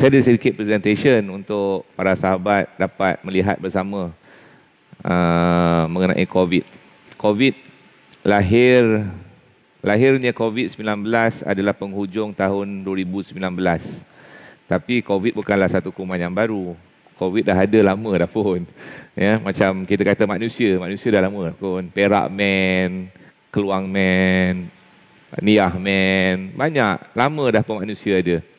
saya ada sedikit presentation untuk para sahabat dapat melihat bersama uh, mengenai COVID. COVID lahir lahirnya COVID-19 adalah penghujung tahun 2019. Tapi COVID bukanlah satu kuman yang baru. COVID dah ada lama dah pun. Ya, macam kita kata manusia, manusia dah lama pun. Perak man, keluang man, niah man, banyak lama dah pun manusia ada. Uh,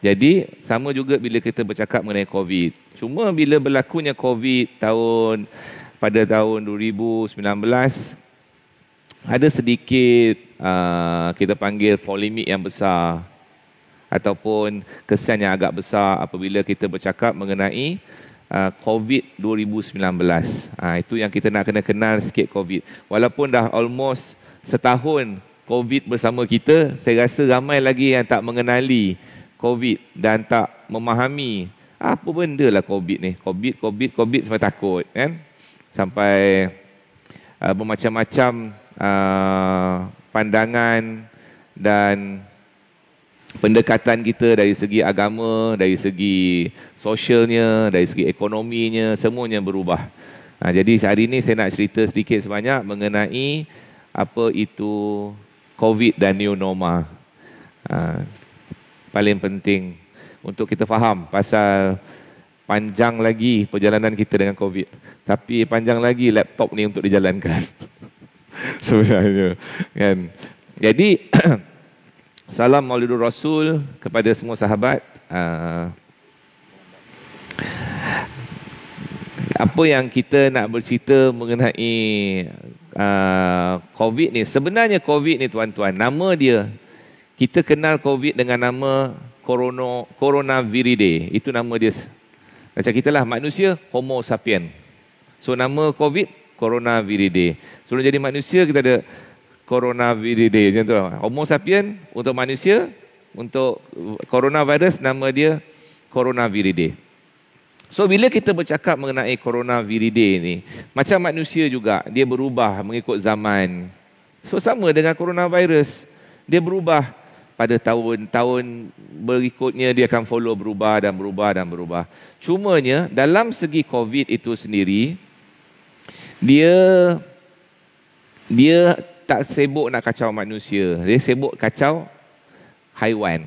jadi sama juga bila kita bercakap mengenai COVID. Cuma bila berlakunya COVID tahun pada tahun 2019 ada sedikit uh, kita panggil polemik yang besar ataupun kesan yang agak besar apabila kita bercakap mengenai uh, COVID 2019. Ah, itu yang kita nak kena kenal sikit COVID. Walaupun dah almost setahun COVID bersama kita, saya rasa ramai lagi yang tak mengenali COVID dan tak memahami apa benda lah COVID ni. COVID, COVID, COVID sampai takut. Kan? Sampai uh, bermacam-macam uh, pandangan dan pendekatan kita dari segi agama, dari segi sosialnya, dari segi ekonominya, semuanya berubah. Uh, jadi hari ini saya nak cerita sedikit sebanyak mengenai apa itu COVID dan new normal. Uh, paling penting untuk kita faham pasal panjang lagi perjalanan kita dengan COVID. Tapi panjang lagi laptop ni untuk dijalankan. Sebenarnya. Kan? Jadi, salam maulidul rasul kepada semua sahabat. Ah. Apa yang kita nak bercerita mengenai ah, COVID ni. Sebenarnya COVID ni tuan-tuan, nama dia kita kenal COVID dengan nama Corona Coronaviridae. Itu nama dia. Macam kita lah manusia Homo sapien. So nama COVID Coronaviridae. Sebelum jadi manusia kita ada Coronaviridae. Macam lah. Homo sapien untuk manusia untuk coronavirus nama dia Coronaviridae. So bila kita bercakap mengenai Coronaviridae ini macam manusia juga dia berubah mengikut zaman. So sama dengan coronavirus dia berubah pada tahun-tahun berikutnya dia akan follow berubah dan berubah dan berubah. Cumanya dalam segi COVID itu sendiri dia dia tak sibuk nak kacau manusia. Dia sibuk kacau haiwan.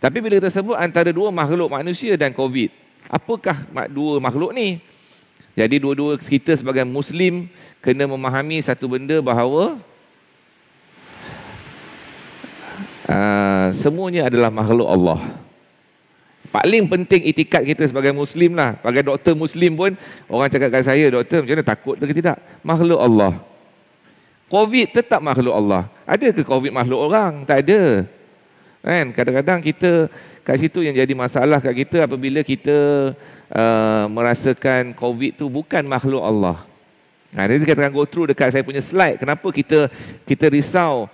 Tapi bila kita sebut antara dua makhluk manusia dan COVID, apakah dua makhluk ni? Jadi dua-dua kita sebagai Muslim kena memahami satu benda bahawa Ah, semuanya adalah makhluk Allah. Paling penting itikat kita sebagai Muslim lah. Sebagai doktor Muslim pun, orang cakap kepada saya, doktor macam mana takut ke tidak? Makhluk Allah. Covid tetap makhluk Allah. Ada ke Covid makhluk orang? Tak ada. Kan? Kadang-kadang kita, kat situ yang jadi masalah kat kita apabila kita uh, merasakan Covid tu bukan makhluk Allah. Nah, dia katakan go through dekat saya punya slide. Kenapa kita kita risau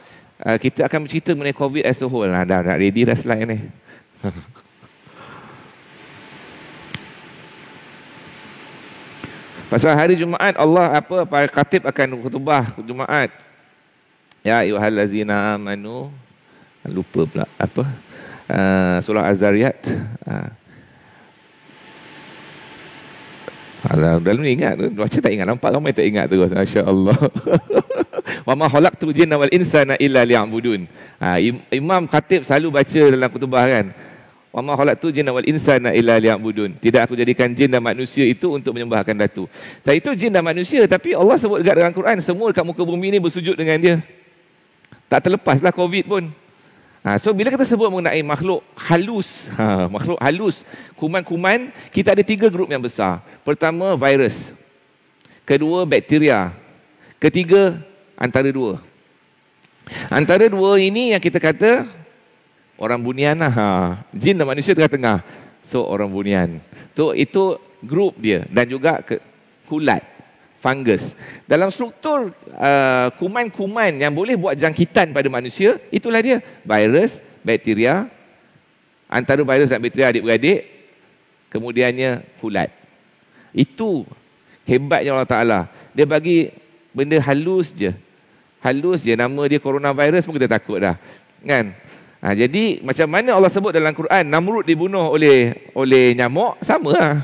uh, kita akan bercerita mengenai COVID as a whole. Nah, dah nak ready dah slide ni. Pasal hari Jumaat Allah apa para khatib akan khutbah Jumaat. Ya ayyuhallazina amanu. Lupa pula apa? Uh, surah az Uh. dah lama ingat tu. Baca tak ingat. Nampak ramai tak ingat tu. Masya Allah. wa ma khalaqtul jinna wal insana illa liya'budun. Ha, imam khatib selalu baca dalam kutubah kan. Wa ma khalaqtul jinna wal insana illa liya'budun. Tidak aku jadikan jin dan manusia itu untuk menyembahkan datu. Tapi itu jin dan manusia tapi Allah sebut dekat dalam Quran semua dekat muka bumi ni bersujud dengan dia. Tak terlepaslah COVID pun. Ha, so bila kita sebut mengenai makhluk halus, ha, makhluk halus, kuman-kuman, kita ada tiga grup yang besar. Pertama, virus. Kedua, bakteria. Ketiga, antara dua. Antara dua ini yang kita kata orang bunian lah. Ha. Jin dan manusia tengah-tengah. So orang bunian. So itu grup dia dan juga ke, kulat, fungus. Dalam struktur uh, kuman-kuman yang boleh buat jangkitan pada manusia, itulah dia. Virus, bakteria, antara virus dan bakteria adik-beradik, kemudiannya kulat. Itu hebatnya Allah Ta'ala. Dia bagi benda halus je, halus je nama dia coronavirus pun kita takut dah. Kan? Ha, jadi macam mana Allah sebut dalam Quran Namrud dibunuh oleh oleh nyamuk sama lah.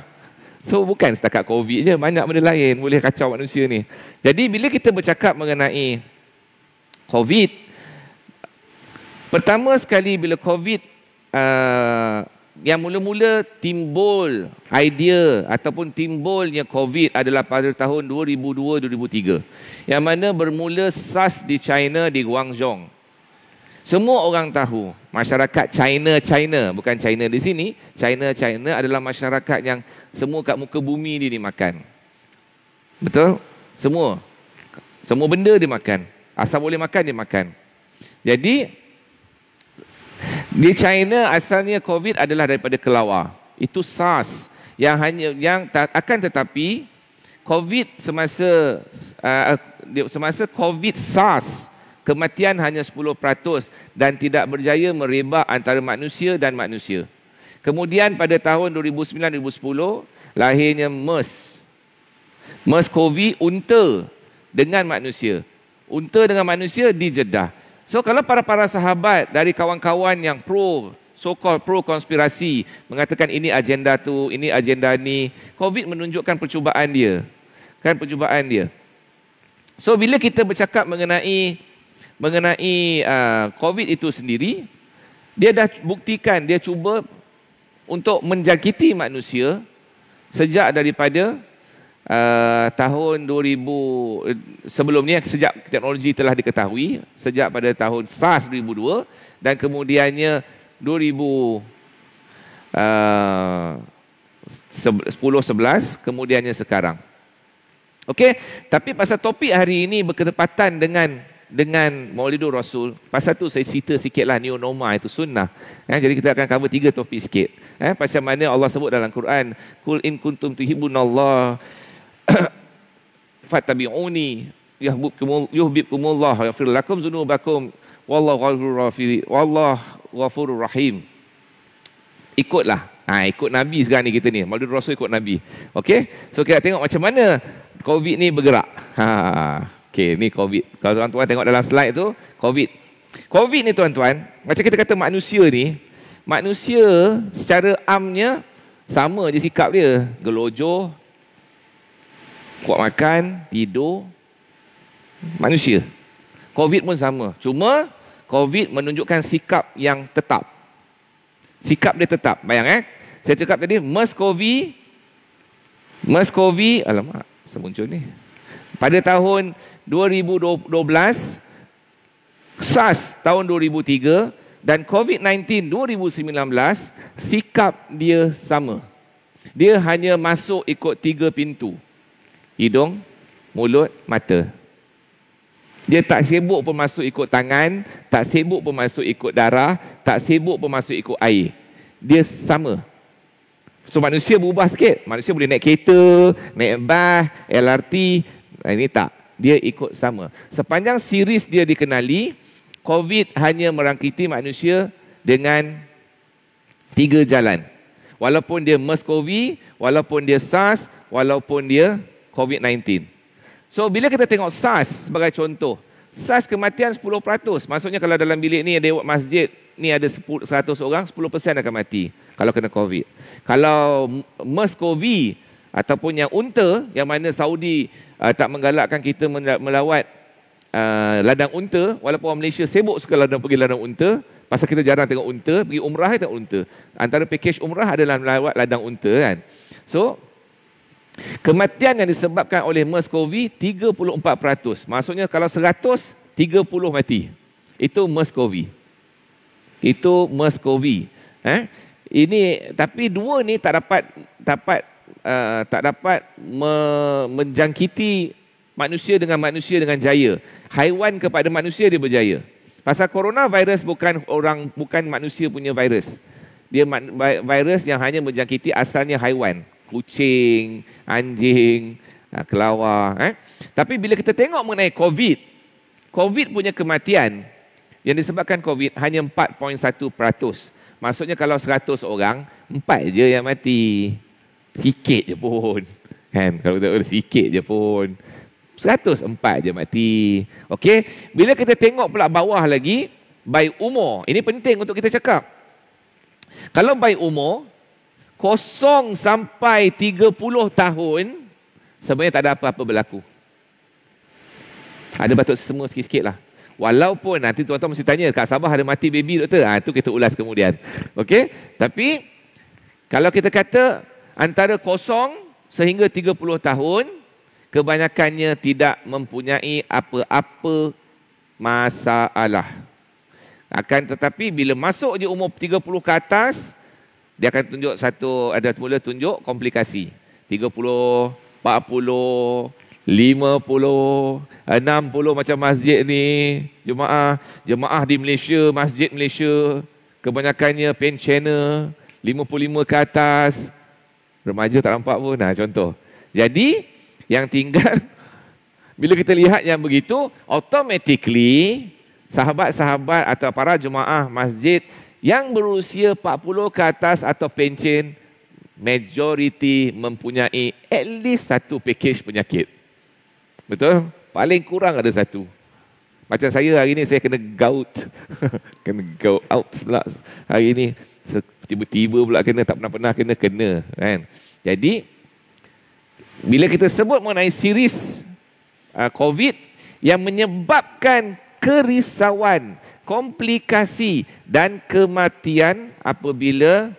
So bukan setakat COVID je banyak benda lain boleh kacau manusia ni. Jadi bila kita bercakap mengenai COVID pertama sekali bila COVID uh, yang mula-mula timbul idea ataupun timbulnya COVID adalah pada tahun 2002-2003. Yang mana bermula SARS di China di Guangzhou. Semua orang tahu masyarakat China-China, bukan China di sini. China-China adalah masyarakat yang semua kat muka bumi ni dimakan. Betul? Semua. Semua benda dimakan. Asal boleh makan, dimakan. Jadi, di China asalnya COVID adalah daripada kelawar. Itu SARS yang hanya yang ta, akan tetapi COVID semasa uh, semasa COVID SARS kematian hanya 10% dan tidak berjaya merebak antara manusia dan manusia. Kemudian pada tahun 2009-2010 lahirnya MERS. MERS COVID unta dengan manusia. Unta dengan manusia di Jeddah. So kalau para-para sahabat dari kawan-kawan yang pro, so-called pro konspirasi, mengatakan ini agenda tu, ini agenda ni, COVID menunjukkan percubaan dia. Kan percubaan dia. So bila kita bercakap mengenai mengenai uh, COVID itu sendiri, dia dah buktikan, dia cuba untuk menjangkiti manusia sejak daripada Ah, tahun 2000 sebelumnya sejak teknologi telah diketahui sejak pada tahun SARS 2002 dan kemudiannya 2000 uh, 10-11 kemudiannya sekarang. Okey, tapi pasal topik hari ini berketepatan dengan dengan Maulidur Rasul. Pasal tu saya cerita sikitlah new norma itu sunnah. Eh, jadi kita akan cover tiga topik sikit. Eh, pasal mana Allah sebut dalam Quran, "Kul in kuntum tuhibbunallaha fatabi'uni yuhibbukumullah yaghfir lakum dzunubakum wallahu ghafurur rahim wallahu ghafurur rahim ikutlah ha ikut nabi sekarang ni kita ni maulid rasul ikut nabi okey so kita tengok macam mana covid ni bergerak ha okey ni covid kalau tuan-tuan tengok dalam slide tu covid covid ni tuan-tuan macam kita kata manusia ni manusia secara amnya sama je sikap dia gelojoh kuat makan, tidur, manusia. Covid pun sama. Cuma Covid menunjukkan sikap yang tetap. Sikap dia tetap. Bayang eh. Saya cakap tadi, COVID, Muscovy, COVID, alamak, semuncul ni. Pada tahun 2012, SARS tahun 2003 dan COVID-19 2019, sikap dia sama. Dia hanya masuk ikut tiga pintu hidung, mulut, mata. Dia tak sibuk pun masuk ikut tangan, tak sibuk pun masuk ikut darah, tak sibuk pun masuk ikut air. Dia sama. So manusia berubah sikit. Manusia boleh naik kereta, naik bas, LRT. Ini tak. Dia ikut sama. Sepanjang siris dia dikenali, COVID hanya merangkiti manusia dengan tiga jalan. Walaupun dia MERS-CoV, walaupun dia SARS, walaupun dia COVID-19. So bila kita tengok SARS sebagai contoh, SARS kematian 10%. Maksudnya kalau dalam bilik ni ada masjid, ni ada 100 orang, 10% akan mati kalau kena COVID. Kalau MERS-COVID ataupun yang unta, yang mana Saudi uh, tak menggalakkan kita melawat uh, ladang unta, walaupun orang Malaysia sibuk suka ladang pergi ladang unta, pasal kita jarang tengok unta, pergi umrah kita tengok unta. Antara package umrah adalah melawat ladang unta kan. So, Kematian yang disebabkan oleh MERS-CoV 34%. Maksudnya kalau 100, 30 mati. Itu MERS-CoV. Itu MERS-CoV. Eh? Ini tapi dua ni tak dapat dapat uh, tak dapat me, menjangkiti manusia dengan manusia dengan jaya. Haiwan kepada manusia dia berjaya. Pasal coronavirus bukan orang bukan manusia punya virus. Dia virus yang hanya menjangkiti asalnya haiwan kucing, anjing, ah, kelawar. Eh? Tapi bila kita tengok mengenai COVID, COVID punya kematian yang disebabkan COVID hanya 4.1%. Maksudnya kalau 100 orang, 4 je yang mati. Sikit je pun. Kan? Kalau kita kata sikit je pun. 104 je mati. Okay, bila kita tengok pula bawah lagi, by umur. Ini penting untuk kita cakap. Kalau by umur, kosong sampai 30 tahun, sebenarnya tak ada apa-apa berlaku. Ada batuk semua sikit-sikit lah. Walaupun nanti tuan-tuan mesti tanya, Kak Sabah ada mati baby doktor? Ha, itu kita ulas kemudian. okay Tapi, kalau kita kata antara kosong sehingga 30 tahun, kebanyakannya tidak mempunyai apa-apa masalah. Akan tetapi bila masuk di umur 30 ke atas, dia akan tunjuk satu ada mula tunjuk komplikasi 30 40 50 60 macam masjid ni jemaah jemaah di Malaysia masjid Malaysia kebanyakannya pen channel 55 ke atas remaja tak nampak pun nah contoh jadi yang tinggal bila kita lihat yang begitu automatically sahabat-sahabat atau para jemaah masjid yang berusia 40 ke atas atau pencen, majoriti mempunyai at least satu package penyakit. Betul? Paling kurang ada satu. Macam saya hari ini saya kena gout. kena gout out pula hari ini. Tiba-tiba pula kena, tak pernah-pernah kena, kena. Kan? Jadi, bila kita sebut mengenai series uh, COVID yang menyebabkan kerisauan komplikasi dan kematian apabila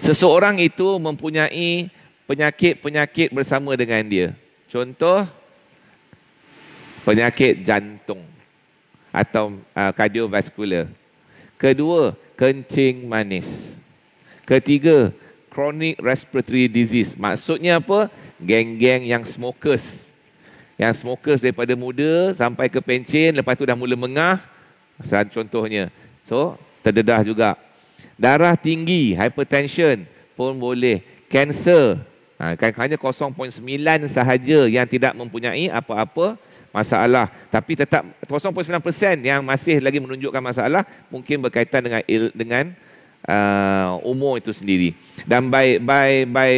seseorang itu mempunyai penyakit-penyakit bersama dengan dia. Contoh penyakit jantung atau uh, kardiovaskular. Kedua, kencing manis. Ketiga, chronic respiratory disease. Maksudnya apa? Geng-geng yang smokers yang smokers daripada muda sampai ke pencin lepas tu dah mula mengah contohnya so terdedah juga darah tinggi hypertension pun boleh kanser kan hanya 0.9 sahaja yang tidak mempunyai apa-apa masalah tapi tetap 0.9% yang masih lagi menunjukkan masalah mungkin berkaitan dengan dengan uh, umur itu sendiri dan by by by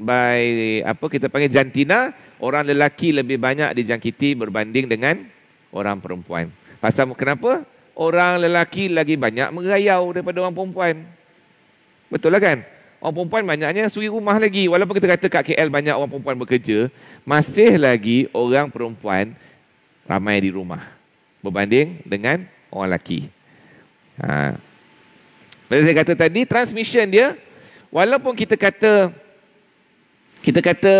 by apa kita panggil jantina, orang lelaki lebih banyak dijangkiti berbanding dengan orang perempuan. Pasal kenapa? Orang lelaki lagi banyak merayau daripada orang perempuan. Betul lah kan? Orang perempuan banyaknya suri rumah lagi. Walaupun kita kata kat KL banyak orang perempuan bekerja, masih lagi orang perempuan ramai di rumah berbanding dengan orang lelaki. Ha. Bila saya kata tadi, transmission dia, walaupun kita kata kita kata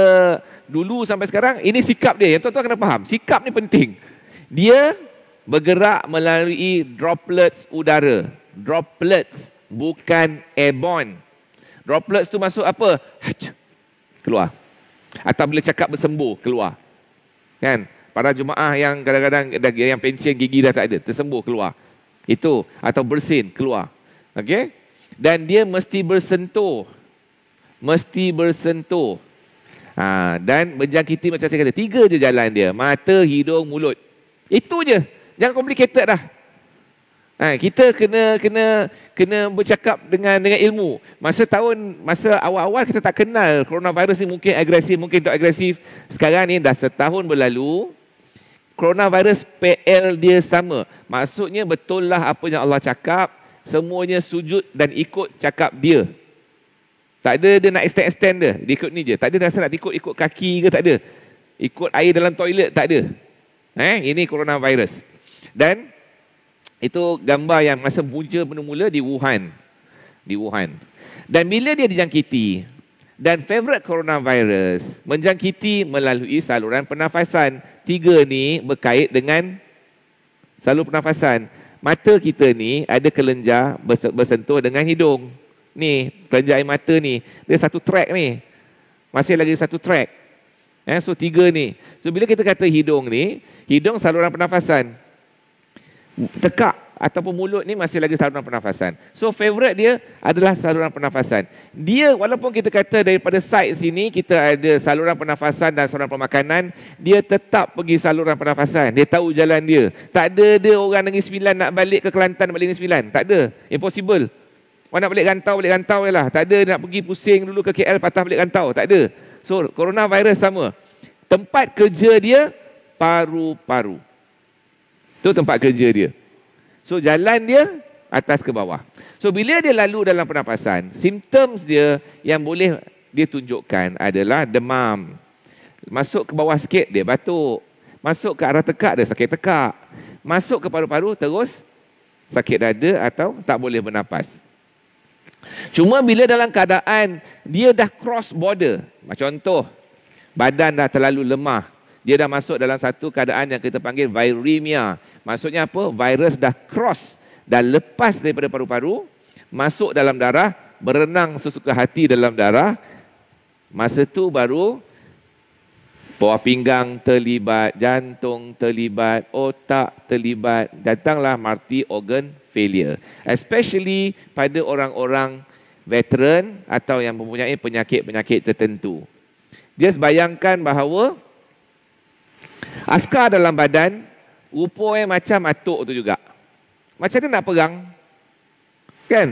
dulu sampai sekarang ini sikap dia. Yang tuan-tuan kena faham, sikap ni penting. Dia bergerak melalui droplets udara. Droplets bukan airborne. Droplets tu masuk apa? Keluar. Atau bila cakap bersembuh, keluar. Kan? Para jemaah yang kadang-kadang yang pencen gigi dah tak ada, tersembuh, keluar. Itu. Atau bersin, keluar. Okey? Dan dia mesti bersentuh. Mesti bersentuh. Ha, dan menjangkiti macam saya kata, tiga je jalan dia. Mata, hidung, mulut. Itu je. Jangan complicated dah. Ha, kita kena kena kena bercakap dengan dengan ilmu. Masa tahun masa awal-awal kita tak kenal coronavirus ni mungkin agresif, mungkin tak agresif. Sekarang ni dah setahun berlalu, coronavirus PL dia sama. Maksudnya lah apa yang Allah cakap, semuanya sujud dan ikut cakap dia. Tak ada dia nak extend-extend dia. Dia ikut ni je. Tak ada rasa nak ikut, ikut kaki ke tak ada. Ikut air dalam toilet tak ada. Eh, ini coronavirus. Dan itu gambar yang masa punca mula-mula di Wuhan. Di Wuhan. Dan bila dia dijangkiti, dan favorite coronavirus menjangkiti melalui saluran pernafasan. Tiga ni berkait dengan saluran pernafasan. Mata kita ni ada kelenjar bersentuh dengan hidung ni kelenjar air mata ni dia satu track ni masih lagi satu track eh, so tiga ni so bila kita kata hidung ni hidung saluran pernafasan tekak ataupun mulut ni masih lagi saluran pernafasan so favorite dia adalah saluran pernafasan dia walaupun kita kata daripada side sini kita ada saluran pernafasan dan saluran pemakanan dia tetap pergi saluran pernafasan dia tahu jalan dia tak ada dia orang negeri sembilan nak balik ke Kelantan balik negeri sembilan tak ada impossible Orang nak balik rantau, balik rantau je lah. Tak ada nak pergi pusing dulu ke KL, patah balik rantau. Tak ada. So, coronavirus sama. Tempat kerja dia, paru-paru. Itu tempat kerja dia. So, jalan dia, atas ke bawah. So, bila dia lalu dalam pernafasan, symptoms dia yang boleh dia tunjukkan adalah demam. Masuk ke bawah sikit, dia batuk. Masuk ke arah tekak, dia sakit tekak. Masuk ke paru-paru, terus sakit dada atau tak boleh bernafas. Cuma bila dalam keadaan dia dah cross border, macam contoh, badan dah terlalu lemah, dia dah masuk dalam satu keadaan yang kita panggil viremia. Maksudnya apa? Virus dah cross, dan lepas daripada paru-paru, masuk dalam darah, berenang sesuka hati dalam darah, masa tu baru bawah pinggang terlibat, jantung terlibat, otak terlibat, datanglah multi organ failure. Especially pada orang-orang veteran atau yang mempunyai penyakit-penyakit tertentu. Just bayangkan bahawa askar dalam badan rupa eh macam atuk tu juga. Macam mana nak pegang, Kan?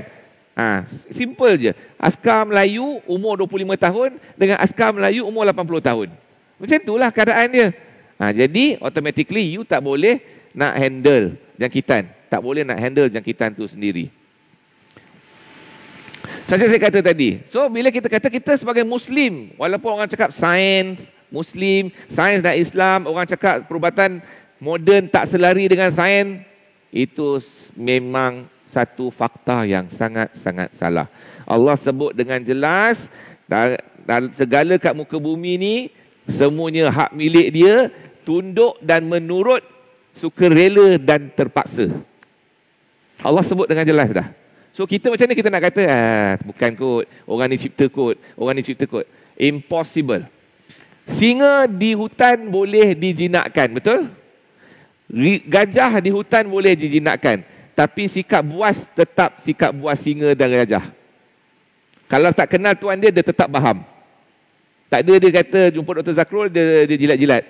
Ha, simple je. Askar Melayu umur 25 tahun dengan askar Melayu umur 80 tahun. Macam itulah keadaan dia. Ha, jadi automatically you tak boleh nak handle jangkitan tak boleh nak handle jangkitan tu sendiri. Saja saya kata tadi. So bila kita kata kita sebagai muslim, walaupun orang cakap sains, muslim, sains dan Islam, orang cakap perubatan moden tak selari dengan sains, itu memang satu fakta yang sangat-sangat salah. Allah sebut dengan jelas dan segala kat muka bumi ni semuanya hak milik dia tunduk dan menurut suka rela dan terpaksa. Allah sebut dengan jelas dah. So kita macam ni kita nak kata, ah, bukan kot, orang ni cipta kot, orang ni cipta kot. Impossible. Singa di hutan boleh dijinakkan, betul? Gajah di hutan boleh dijinakkan. Tapi sikap buas tetap sikap buas singa dan gajah. Kalau tak kenal tuan dia, dia tetap faham. Tak ada dia kata jumpa Dr. Zakrul, dia, dia jilat-jilat.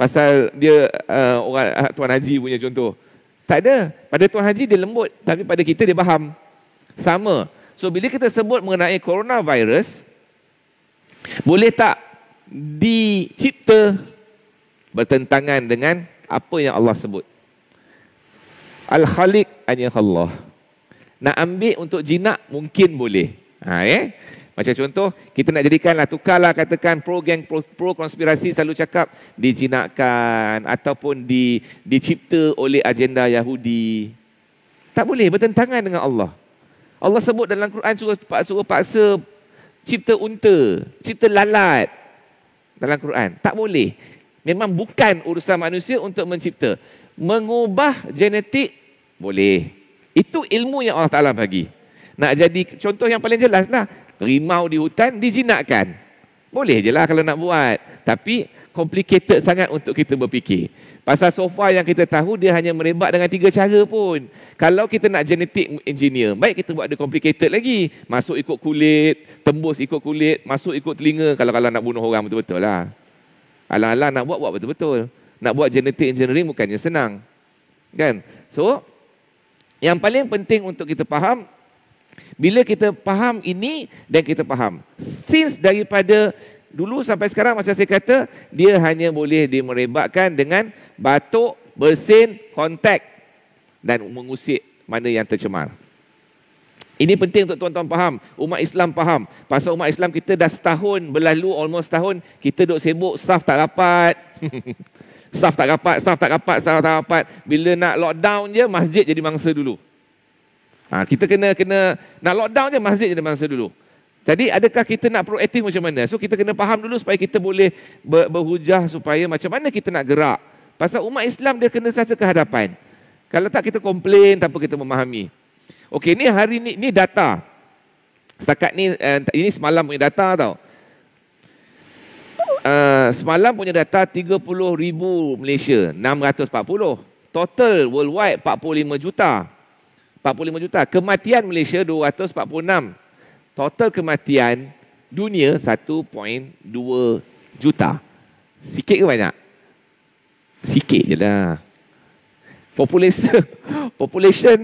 Pasal dia uh, orang eh, Tuan Haji punya contoh. Tak ada. Pada Tuan Haji dia lembut. Tapi pada kita dia faham. Sama. So bila kita sebut mengenai coronavirus, boleh tak dicipta bertentangan dengan apa yang Allah sebut? Al-Khaliq Anya Allah. Nak ambil untuk jinak mungkin boleh. Ha, eh? Macam contoh, kita nak jadikan jadikanlah, tukarlah katakan pro-gang, pro-konspirasi selalu cakap dijinakkan ataupun di, dicipta oleh agenda Yahudi. Tak boleh bertentangan dengan Allah. Allah sebut dalam Quran suruh, suruh paksa cipta unta, cipta lalat dalam Quran. Tak boleh. Memang bukan urusan manusia untuk mencipta. Mengubah genetik, boleh. Itu ilmu yang Allah Ta'ala bagi. Nak jadi contoh yang paling jelas lah. Rimau di hutan dijinakkan. Boleh je lah kalau nak buat. Tapi complicated sangat untuk kita berfikir. Pasal sofa yang kita tahu dia hanya merebak dengan tiga cara pun. Kalau kita nak genetik engineer, baik kita buat dia complicated lagi. Masuk ikut kulit, tembus ikut kulit, masuk ikut telinga kalau kalau nak bunuh orang betul-betul lah. Alang-alang nak buat, buat betul-betul. Nak buat genetik engineering bukannya senang. Kan? So, yang paling penting untuk kita faham bila kita faham ini dan kita faham since daripada dulu sampai sekarang macam saya kata dia hanya boleh dimerebakkan dengan batuk, bersin, kontak dan mengusik mana yang tercemar. Ini penting untuk tuan-tuan faham, umat Islam faham. Pasal umat Islam kita dah setahun berlalu almost setahun kita duk sibuk staff tak dapat, staff tak dapat, staff tak dapat, saf tak rapat. Bila nak lockdown je masjid jadi mangsa dulu. Ha, kita kena kena nak lockdown je masjid je masa dulu. Jadi adakah kita nak proaktif macam mana? So kita kena faham dulu supaya kita boleh ber, berhujah supaya macam mana kita nak gerak. Pasal umat Islam dia kena sasa hadapan. Kalau tak kita komplain tanpa kita memahami. Okey ni hari ni ni data. Setakat ni uh, ini semalam punya data tau. Uh, semalam punya data 30,000 Malaysia, 640. Total worldwide 45 juta. 45 juta. Kematian Malaysia 246. Total kematian dunia 1.2 juta. Sikit ke banyak? Sikit je lah. Population, population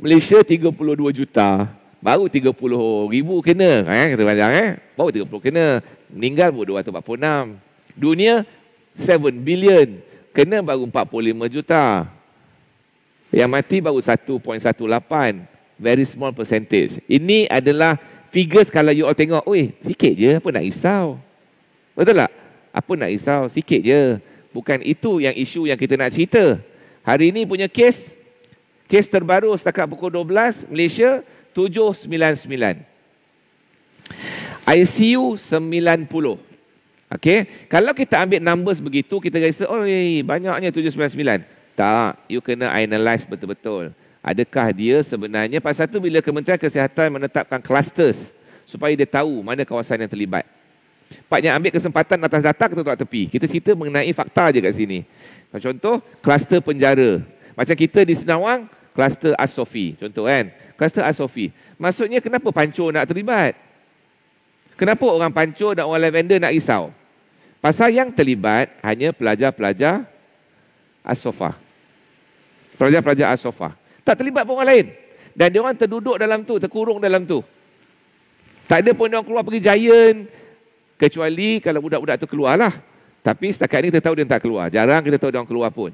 Malaysia 32 juta. Baru 30 ribu kena. Eh, kata banyak eh. Baru 30 kena. Meninggal pun 246. Dunia 7 billion. Kena baru 45 Juta. Yang mati baru 1.18. Very small percentage. Ini adalah figures kalau you all tengok. Oi, sikit je. Apa nak risau? Betul tak? Apa nak risau? Sikit je. Bukan itu yang isu yang kita nak cerita. Hari ini punya kes. Kes terbaru setakat pukul 12. Malaysia 799. ICU 90. Okay. Kalau kita ambil numbers begitu, kita rasa, oh, banyaknya 799. Tak, you kena analyse betul-betul. Adakah dia sebenarnya, pasal satu bila Kementerian Kesihatan menetapkan clusters supaya dia tahu mana kawasan yang terlibat. Paknya ambil kesempatan atas data kita tak tepi. Kita cerita mengenai fakta aja kat sini. Contoh, kluster penjara. Macam kita di Senawang, kluster Asofi. Contoh kan, kluster Asofi. Maksudnya kenapa pancur nak terlibat? Kenapa orang pancur dan orang lavender nak risau? Pasal yang terlibat hanya pelajar-pelajar asofa. -pelajar pelajar-pelajar asofa. Tak terlibat pun orang lain. Dan dia orang terduduk dalam tu, terkurung dalam tu. Tak ada pun dia orang keluar pergi giant. Kecuali kalau budak-budak tu keluarlah. Tapi setakat ni kita tahu dia tak keluar. Jarang kita tahu dia orang keluar pun.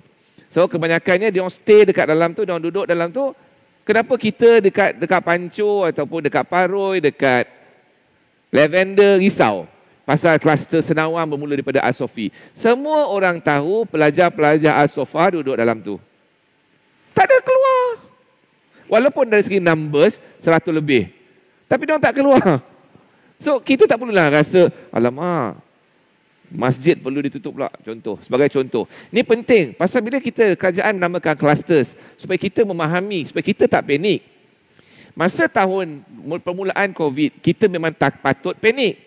So kebanyakannya dia orang stay dekat dalam tu, dia orang duduk dalam tu. Kenapa kita dekat dekat pancur ataupun dekat paroi, dekat lavender risau? Pasal kluster senawan bermula daripada Asofi. Semua orang tahu pelajar-pelajar Asofa duduk dalam tu. Tak ada keluar. Walaupun dari segi numbers, seratus lebih. Tapi dia tak keluar. So, kita tak perlulah rasa, alamak, masjid perlu ditutup pula. Contoh, sebagai contoh. Ini penting. Pasal bila kita kerajaan namakan clusters, supaya kita memahami, supaya kita tak panik. Masa tahun permulaan COVID, kita memang tak patut panik.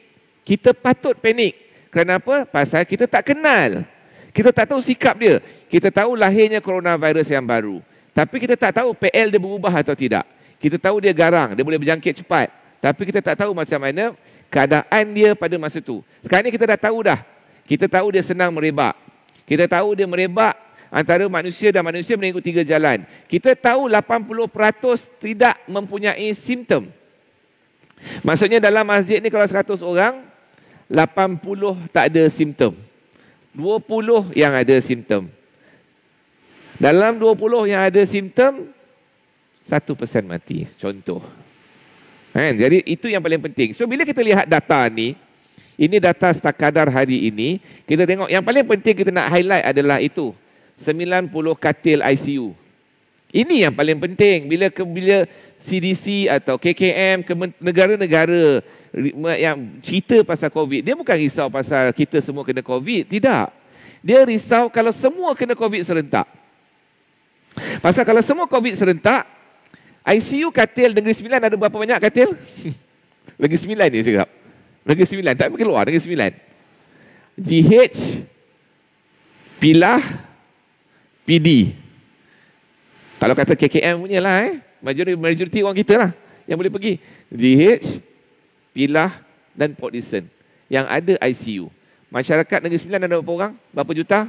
Kita patut panik. Kenapa? Pasal kita tak kenal. Kita tak tahu sikap dia. Kita tahu lahirnya coronavirus yang baru. Tapi kita tak tahu PL dia berubah atau tidak. Kita tahu dia garang, dia boleh berjangkit cepat. Tapi kita tak tahu macam mana keadaan dia pada masa itu. Sekarang ini kita dah tahu dah. Kita tahu dia senang merebak. Kita tahu dia merebak antara manusia dan manusia mengikut tiga jalan. Kita tahu 80% tidak mempunyai simptom. Maksudnya dalam masjid ni kalau 100 orang, 80 tak ada simptom. 20 yang ada simptom. Dalam 20 yang ada simptom, 1% mati. Contoh. Kan? Jadi itu yang paling penting. So bila kita lihat data ni, ini data setakadar hari ini, kita tengok yang paling penting kita nak highlight adalah itu. 90 katil ICU. Ini yang paling penting. Bila ke, bila CDC atau KKM, negara-negara yang cerita pasal COVID, dia bukan risau pasal kita semua kena COVID. Tidak. Dia risau kalau semua kena COVID serentak. Pasal kalau semua COVID serentak, ICU katil Negeri Sembilan ada berapa banyak katil? Negeri Sembilan ni cakap. Negeri Sembilan, tak mungkin luar Negeri Sembilan. GH, Pilah, PD. Kalau kata KKM punya lah eh. Majority, majority orang kita lah yang boleh pergi. GH, Pilah dan Port Dickson yang ada ICU. Masyarakat Negeri Sembilan ada berapa orang? Berapa juta?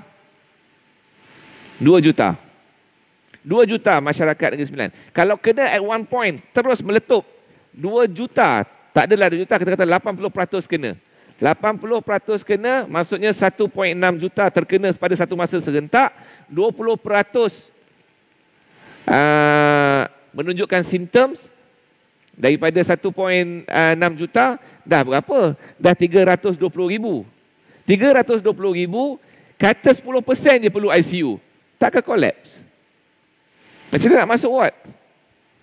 Dua juta. Dua juta masyarakat Negeri Sembilan. Kalau kena at one point, terus meletup. dua juta, tak adalah 2 juta, kita kata 80% kena. 80% kena, maksudnya 1.6 juta terkena pada satu masa serentak. 20% uh, ah, menunjukkan symptoms daripada 1.6 juta, dah berapa? Dah 320 ribu. 320 ribu, kata 10% je perlu ICU. Takkan collapse. Macam mana nak masuk wad?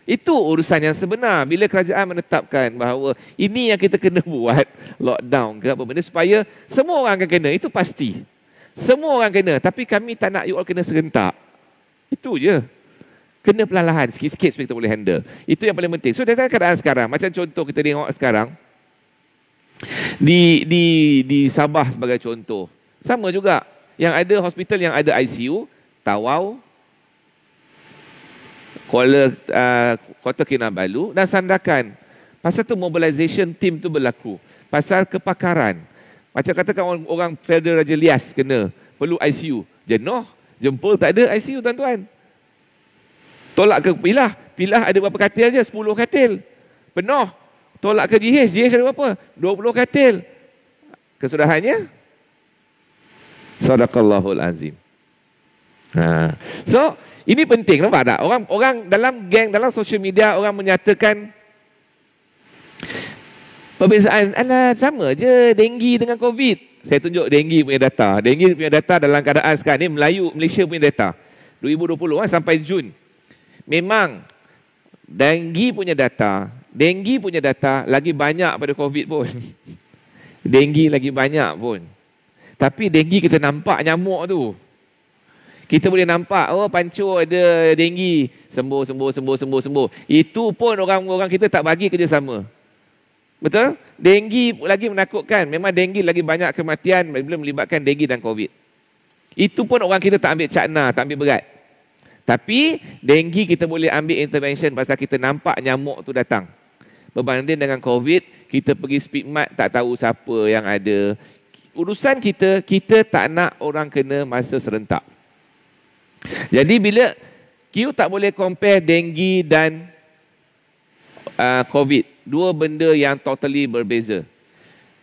Itu urusan yang sebenar. Bila kerajaan menetapkan bahawa ini yang kita kena buat, lockdown ke apa benda, supaya semua orang akan kena. Itu pasti. Semua orang kena. Tapi kami tak nak you all kena serentak. Itu je. Kena perlahan-lahan. Sikit-sikit supaya kita boleh handle. Itu yang paling penting. So, dia keadaan sekarang. Macam contoh kita tengok sekarang. Di, di, di Sabah sebagai contoh. Sama juga. Yang ada hospital yang ada ICU, Tawau, Kuala uh, Kota Kinabalu dan Sandakan. Pasal tu mobilisation team tu berlaku. Pasal kepakaran. Macam katakan orang, orang Felder Raja Lias kena perlu ICU. Jenuh, jempol tak ada ICU tuan-tuan. Tolak ke pilah. Pilah ada berapa katil je? 10 katil. Penuh. Tolak ke GH. GH ada berapa? 20 katil. Kesudahannya? Sadaqallahul Azim. Ha. So, ini penting nampak tak? Orang orang dalam geng, dalam social media orang menyatakan perbezaan ala sama je denggi dengan covid. Saya tunjuk denggi punya data. Denggi punya data dalam keadaan sekarang ni Melayu Malaysia punya data. 2020 ha, eh, sampai Jun. Memang denggi punya data, denggi punya data lagi banyak pada covid pun. denggi lagi banyak pun. Tapi denggi kita nampak nyamuk tu. Kita boleh nampak oh pancur ada denggi, sembuh sembuh sembuh sembuh sembuh. Itu pun orang-orang kita tak bagi kerjasama. Betul? Denggi lagi menakutkan. Memang denggi lagi banyak kematian bila melibatkan denggi dan COVID. Itu pun orang kita tak ambil cakna, tak ambil berat. Tapi denggi kita boleh ambil intervention pasal kita nampak nyamuk tu datang. Berbanding dengan COVID, kita pergi speed mat tak tahu siapa yang ada. Urusan kita, kita tak nak orang kena masa serentak. Jadi bila Q tak boleh compare denggi dan uh, COVID. Dua benda yang totally berbeza.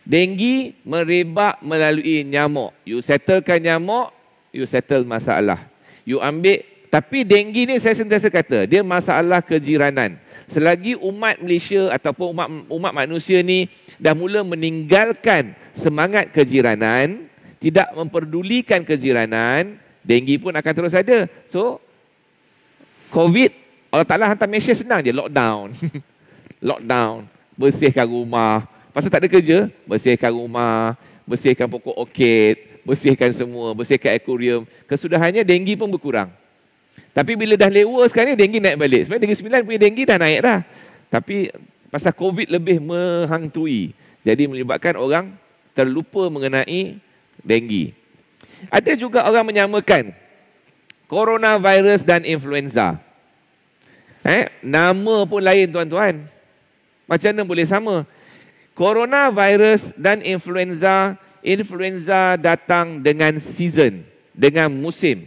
Denggi merebak melalui nyamuk. You settlekan nyamuk, you settle masalah. You ambil, tapi denggi ni saya sentiasa kata, dia masalah kejiranan. Selagi umat Malaysia ataupun umat, umat manusia ni dah mula meninggalkan semangat kejiranan, tidak memperdulikan kejiranan, Denggi pun akan terus ada. So, COVID, Allah Ta'ala hantar mesej senang je, lockdown. lockdown, bersihkan rumah. Pasal tak ada kerja, bersihkan rumah, bersihkan pokok okit, bersihkan semua, bersihkan akuarium. Kesudahannya, denggi pun berkurang. Tapi bila dah lewa sekarang ni, denggi naik balik. Sebenarnya denggi sembilan punya denggi dah naik dah. Tapi pasal COVID lebih menghantui. Jadi menyebabkan orang terlupa mengenai denggi. Ada juga orang menyamakan coronavirus dan influenza. Eh, nama pun lain tuan-tuan. Macam mana boleh sama? Coronavirus dan influenza, influenza datang dengan season, dengan musim.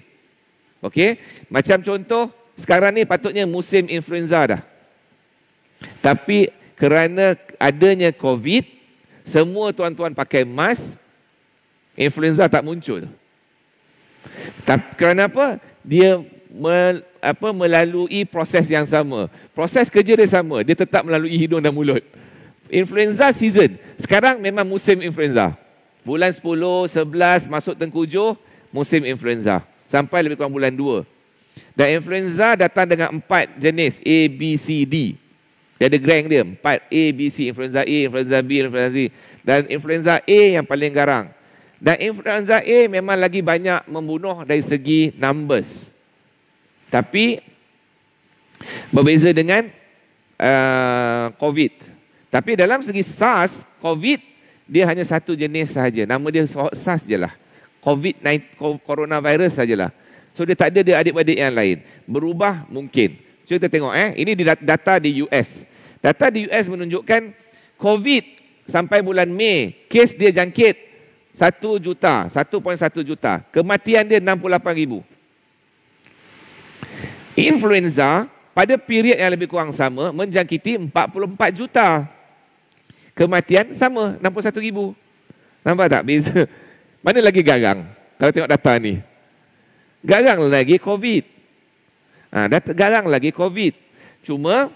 Okey, macam contoh sekarang ni patutnya musim influenza dah. Tapi kerana adanya COVID, semua tuan-tuan pakai mask, influenza tak muncul. Tapi kerana apa? Dia me, apa melalui proses yang sama. Proses kerja dia sama. Dia tetap melalui hidung dan mulut. Influenza season. Sekarang memang musim influenza. Bulan 10, 11 masuk tengkujuh musim influenza. Sampai lebih kurang bulan 2. Dan influenza datang dengan empat jenis A, B, C, D. Dia ada grand dia. Empat A, B, C. Influenza A, influenza B, influenza C. Dan influenza A yang paling garang. Dan influenza A memang lagi banyak membunuh dari segi numbers. Tapi berbeza dengan uh, COVID. Tapi dalam segi SARS, COVID dia hanya satu jenis sahaja. Nama dia SARS je lah. COVID-19, coronavirus sajalah. So dia tak ada dia adik-adik yang lain. Berubah mungkin. Cuba kita tengok eh. Ini data di US. Data di US menunjukkan COVID sampai bulan Mei, kes dia jangkit satu juta, satu poin satu juta. Kematian dia enam puluh lapan ribu. Influenza pada period yang lebih kurang sama menjangkiti empat puluh empat juta. Kematian sama, enam puluh satu ribu. Nampak tak beza? Mana lagi garang? Kalau tengok data ni. Garang lagi COVID. Ha, dah garang lagi COVID. Cuma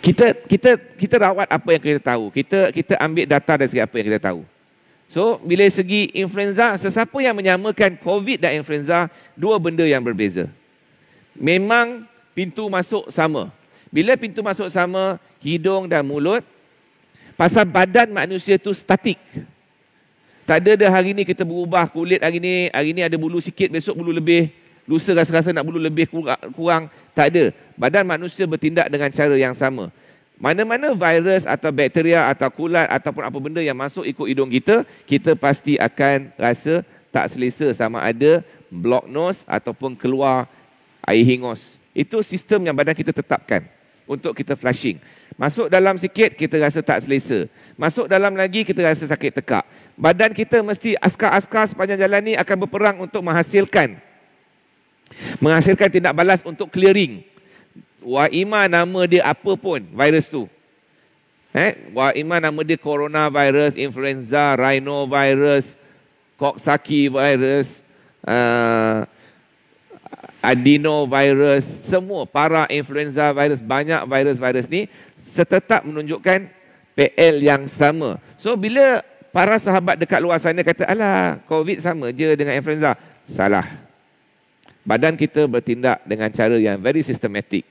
kita kita kita rawat apa yang kita tahu. Kita kita ambil data dari segi apa yang kita tahu. So, bila segi influenza, sesiapa yang menyamakan COVID dan influenza, dua benda yang berbeza. Memang pintu masuk sama. Bila pintu masuk sama, hidung dan mulut, pasal badan manusia tu statik. Tak ada dah hari ni kita berubah kulit hari ni, hari ni ada bulu sikit, besok bulu lebih, lusa rasa-rasa nak bulu lebih kurang, tak ada. Badan manusia bertindak dengan cara yang sama. Mana-mana virus atau bakteria atau kulat ataupun apa benda yang masuk ikut hidung kita, kita pasti akan rasa tak selesa sama ada block nose ataupun keluar air hingus. Itu sistem yang badan kita tetapkan untuk kita flushing. Masuk dalam sikit, kita rasa tak selesa. Masuk dalam lagi, kita rasa sakit tekak. Badan kita mesti askar-askar sepanjang jalan ni akan berperang untuk menghasilkan. Menghasilkan tindak balas untuk clearing. Waima nama dia apa pun virus tu. Eh, Waima nama dia coronavirus, influenza, rhinovirus, Coxsackie virus, uh, adenovirus, semua para influenza virus, banyak virus-virus ni setetap menunjukkan PL yang sama. So bila para sahabat dekat luar sana kata, alah COVID sama je dengan influenza, salah. Badan kita bertindak dengan cara yang very systematic.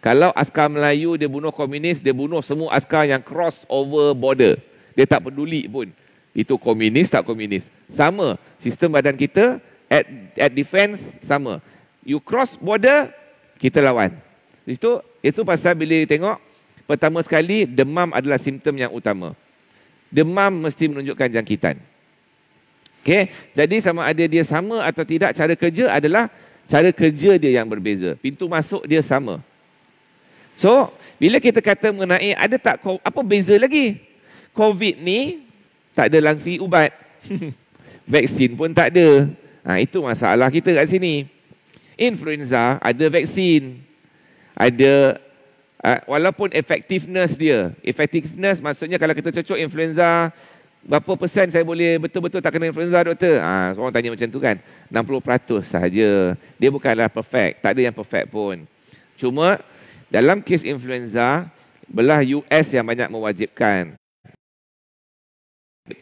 Kalau askar Melayu dia bunuh komunis, dia bunuh semua askar yang cross over border. Dia tak peduli pun. Itu komunis tak komunis. Sama. Sistem badan kita at, at defense sama. You cross border, kita lawan. Itu itu pasal bila tengok, pertama sekali demam adalah simptom yang utama. Demam mesti menunjukkan jangkitan. Okay. Jadi sama ada dia sama atau tidak, cara kerja adalah cara kerja dia yang berbeza. Pintu masuk dia sama. So, bila kita kata mengenai ada tak apa beza lagi? COVID ni tak ada langsi ubat. vaksin pun tak ada. Ha, itu masalah kita kat sini. Influenza ada vaksin. Ada uh, walaupun effectiveness dia. Effectiveness maksudnya kalau kita cocok influenza berapa persen saya boleh betul-betul tak kena influenza doktor? Ha, orang tanya macam tu kan. 60% saja. Dia bukanlah perfect. Tak ada yang perfect pun. Cuma dalam kes influenza, belah US yang banyak mewajibkan.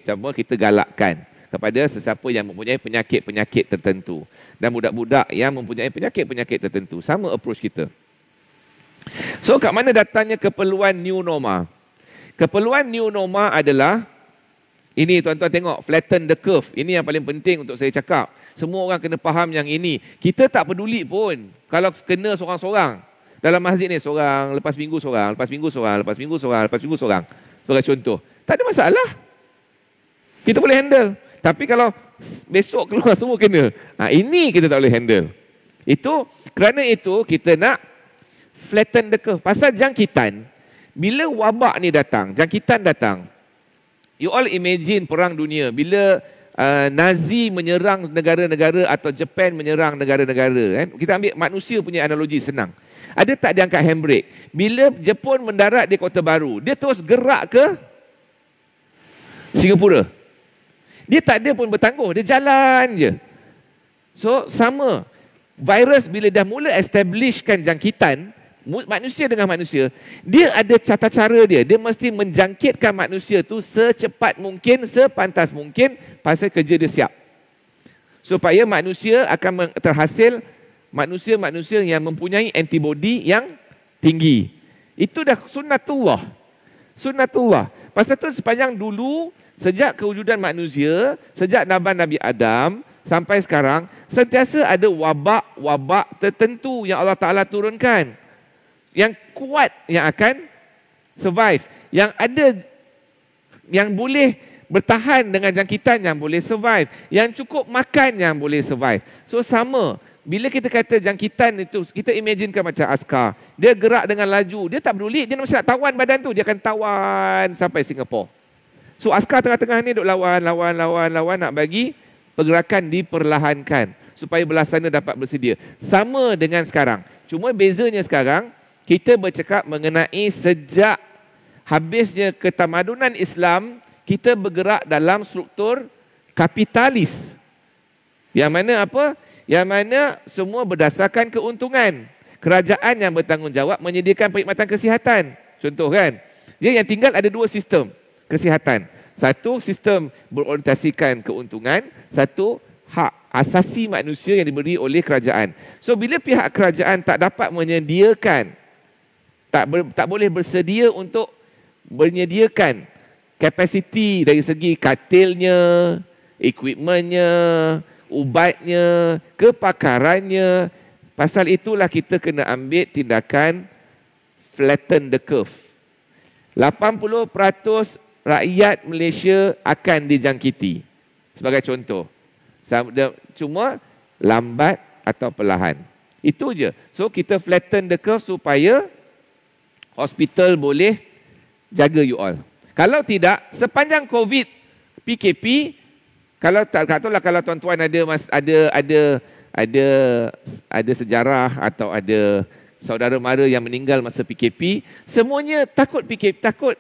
Cuma kita galakkan kepada sesiapa yang mempunyai penyakit-penyakit tertentu. Dan budak-budak yang mempunyai penyakit-penyakit tertentu. Sama approach kita. So, kat mana datangnya keperluan new norma? Keperluan new norma adalah, ini tuan-tuan tengok, flatten the curve. Ini yang paling penting untuk saya cakap. Semua orang kena faham yang ini. Kita tak peduli pun kalau kena seorang-seorang dalam masjid ni seorang, lepas minggu seorang, lepas minggu seorang, lepas minggu seorang, lepas minggu seorang. Sebagai contoh. Tak ada masalah. Kita boleh handle. Tapi kalau besok keluar semua kena. Ha, ini kita tak boleh handle. Itu kerana itu kita nak flatten the curve. Pasal jangkitan, bila wabak ni datang, jangkitan datang. You all imagine perang dunia. Bila uh, Nazi menyerang negara-negara atau Japan menyerang negara-negara. Eh? Kita ambil manusia punya analogi senang. Ada tak dia angkat handbrake? Bila Jepun mendarat di Kota Baru, dia terus gerak ke Singapura. Dia tak ada pun bertangguh, dia jalan je. So sama virus bila dah mula establishkan jangkitan manusia dengan manusia, dia ada tata cara dia. Dia mesti menjangkitkan manusia tu secepat mungkin, sepantas mungkin pasal kerja dia siap. Supaya manusia akan terhasil manusia-manusia yang mempunyai antibodi yang tinggi. Itu dah sunnatullah. Sunnatullah. Pasal tu sepanjang dulu, sejak kewujudan manusia, sejak nabat Nabi Adam, sampai sekarang, sentiasa ada wabak-wabak tertentu yang Allah Ta'ala turunkan. Yang kuat yang akan survive. Yang ada, yang boleh bertahan dengan jangkitan yang boleh survive. Yang cukup makan yang boleh survive. So sama, bila kita kata jangkitan itu, kita imaginekan macam askar. Dia gerak dengan laju, dia tak peduli, dia mesti nak tawan badan tu, dia akan tawan sampai Singapura. So askar tengah-tengah ni duk lawan, lawan, lawan, lawan nak bagi pergerakan diperlahankan supaya belah sana dapat bersedia. Sama dengan sekarang. Cuma bezanya sekarang, kita bercakap mengenai sejak habisnya ketamadunan Islam, kita bergerak dalam struktur kapitalis. Yang mana apa? Yang mana semua berdasarkan keuntungan. Kerajaan yang bertanggungjawab menyediakan perkhidmatan kesihatan. Contoh kan. Dia yang tinggal ada dua sistem kesihatan. Satu sistem berorientasikan keuntungan, satu hak asasi manusia yang diberi oleh kerajaan. So bila pihak kerajaan tak dapat menyediakan tak ber, tak boleh bersedia untuk menyediakan kapasiti dari segi katilnya, equipmentnya, ubatnya, kepakarannya. Pasal itulah kita kena ambil tindakan flatten the curve. 80% rakyat Malaysia akan dijangkiti. Sebagai contoh. Cuma lambat atau perlahan. Itu je. So kita flatten the curve supaya hospital boleh jaga you all. Kalau tidak, sepanjang COVID, PKP, kalau tak katulah kalau tuan-tuan ada mas, ada ada ada ada sejarah atau ada saudara mara yang meninggal masa PKP, semuanya takut PKP, takut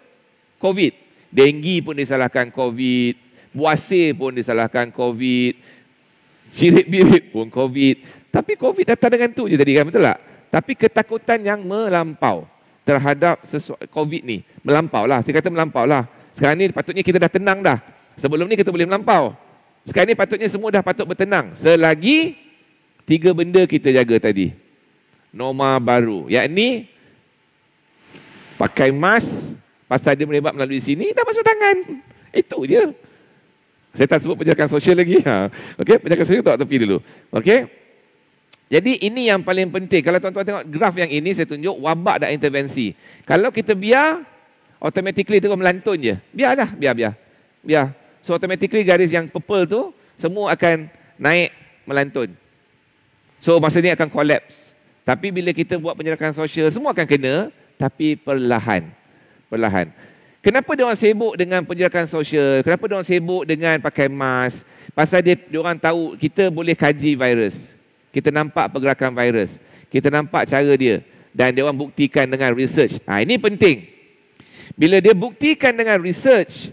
COVID. Denggi pun disalahkan COVID, buasir pun disalahkan COVID, cirit-birit pun COVID. Tapi COVID datang dengan tu je tadi kan, betul tak? Tapi ketakutan yang melampau terhadap COVID ni, melampau lah. Saya kata melampau lah. Sekarang ni patutnya kita dah tenang dah. Sebelum ni kita boleh melampau. Sekarang ni patutnya semua dah patut bertenang. Selagi tiga benda kita jaga tadi. Norma baru. Yakni pakai mask pasal dia melibat melalui sini dah masuk tangan. Itu je. Saya tak sebut penjagaan sosial lagi. Ha. Okey, penjagaan sosial tak terpilih dulu. Okay, Jadi ini yang paling penting. Kalau tuan-tuan tengok graf yang ini, saya tunjuk wabak dan intervensi. Kalau kita biar, automatically terus melantun je. Biarlah, biar-biar. biar, biar. biar. So automatically garis yang purple tu semua akan naik melantun. So masa ni akan collapse. Tapi bila kita buat penyerahan sosial semua akan kena tapi perlahan. Perlahan. Kenapa dia orang sibuk dengan penjerakan sosial? Kenapa dia orang sibuk dengan pakai mask? Pasal dia dia orang tahu kita boleh kaji virus. Kita nampak pergerakan virus. Kita nampak cara dia dan dia orang buktikan dengan research. Ha, ini penting. Bila dia buktikan dengan research,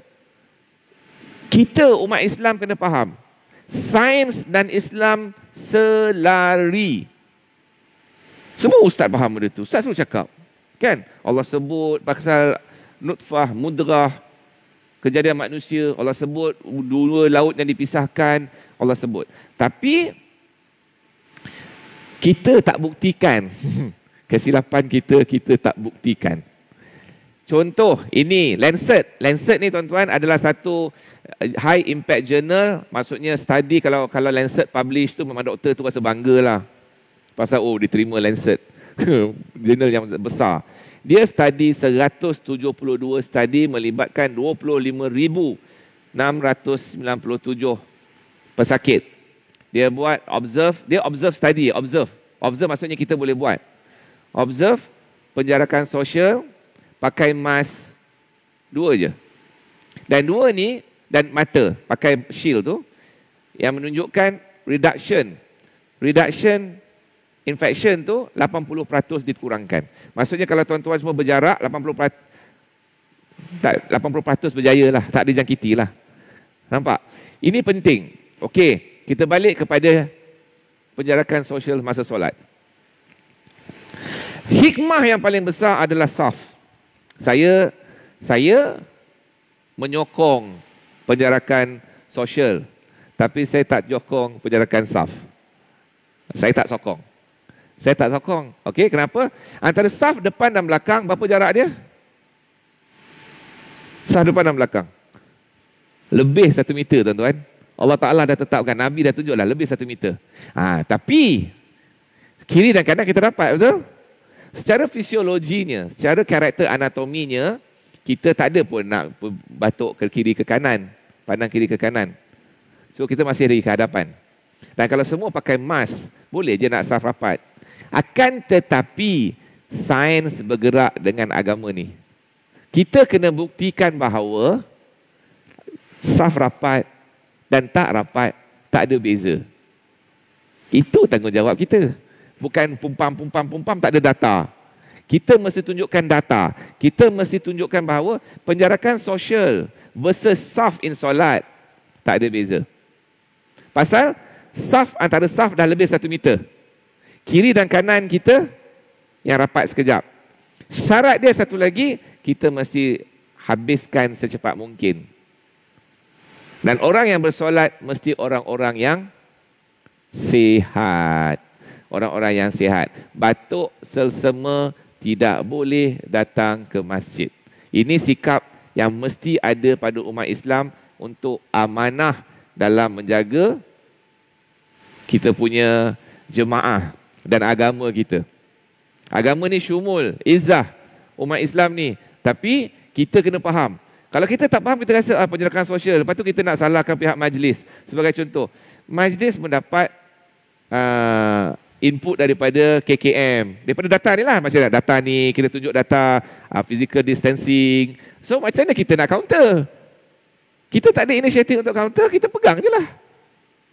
kita umat Islam kena faham sains dan Islam selari semua ustaz faham benda tu ustaz selalu cakap kan Allah sebut pasal nutfah mudrah kejadian manusia Allah sebut dua laut yang dipisahkan Allah sebut tapi kita tak buktikan kesilapan kita kita tak buktikan contoh ini lancet lancet ni tuan-tuan adalah satu high impact journal maksudnya study kalau kalau Lancet publish tu memang doktor tu rasa banggalah pasal oh diterima Lancet journal yang besar dia study 172 study melibatkan 25697 pesakit dia buat observe dia observe study observe observe maksudnya kita boleh buat observe penjarakan sosial pakai mask dua je dan dua ni dan mata pakai shield tu yang menunjukkan reduction reduction infection tu 80% dikurangkan. Maksudnya kalau tuan-tuan semua berjarak 80% tak 80% berjaya lah, tak ada jangkiti lah. Nampak? Ini penting. Okey, kita balik kepada penjarakan sosial masa solat. Hikmah yang paling besar adalah saf. Saya saya menyokong penjarakan sosial. Tapi saya tak sokong penjarakan saf. Saya tak sokong. Saya tak sokong. Okey, kenapa? Antara saf depan dan belakang, berapa jarak dia? Saf depan dan belakang. Lebih satu meter, tuan-tuan. Allah Ta'ala dah tetapkan, Nabi dah tunjuklah, lebih satu meter. Ha, tapi, kiri dan kanan kita dapat, betul? Secara fisiologinya, secara karakter anatominya, kita tak ada pun nak batuk ke kiri ke kanan pandang kiri ke kanan. So kita masih ada di hadapan. Dan kalau semua pakai mask, boleh je nak saf rapat. Akan tetapi sains bergerak dengan agama ni. Kita kena buktikan bahawa saf rapat dan tak rapat tak ada beza. Itu tanggungjawab kita. Bukan pumpam-pumpam-pumpam tak ada data. Kita mesti tunjukkan data. Kita mesti tunjukkan bahawa penjarakan sosial, versus saf in solat. Tak ada beza. Pasal saf antara saf dah lebih satu meter. Kiri dan kanan kita yang rapat sekejap. Syarat dia satu lagi, kita mesti habiskan secepat mungkin. Dan orang yang bersolat mesti orang-orang yang sihat. Orang-orang yang sihat. Batuk selsema tidak boleh datang ke masjid. Ini sikap yang mesti ada pada umat Islam untuk amanah dalam menjaga kita punya jemaah dan agama kita. Agama ni syumul, izah, umat Islam ni. Tapi kita kena faham. Kalau kita tak faham, kita rasa ah, penjelakan sosial. Lepas tu kita nak salahkan pihak majlis. Sebagai contoh, majlis mendapat uh, input daripada KKM. Daripada data ni lah macam mana. Data ni, kita tunjuk data uh, physical distancing. So macam mana kita nak counter? Kita tak ada inisiatif untuk counter, kita pegang je lah.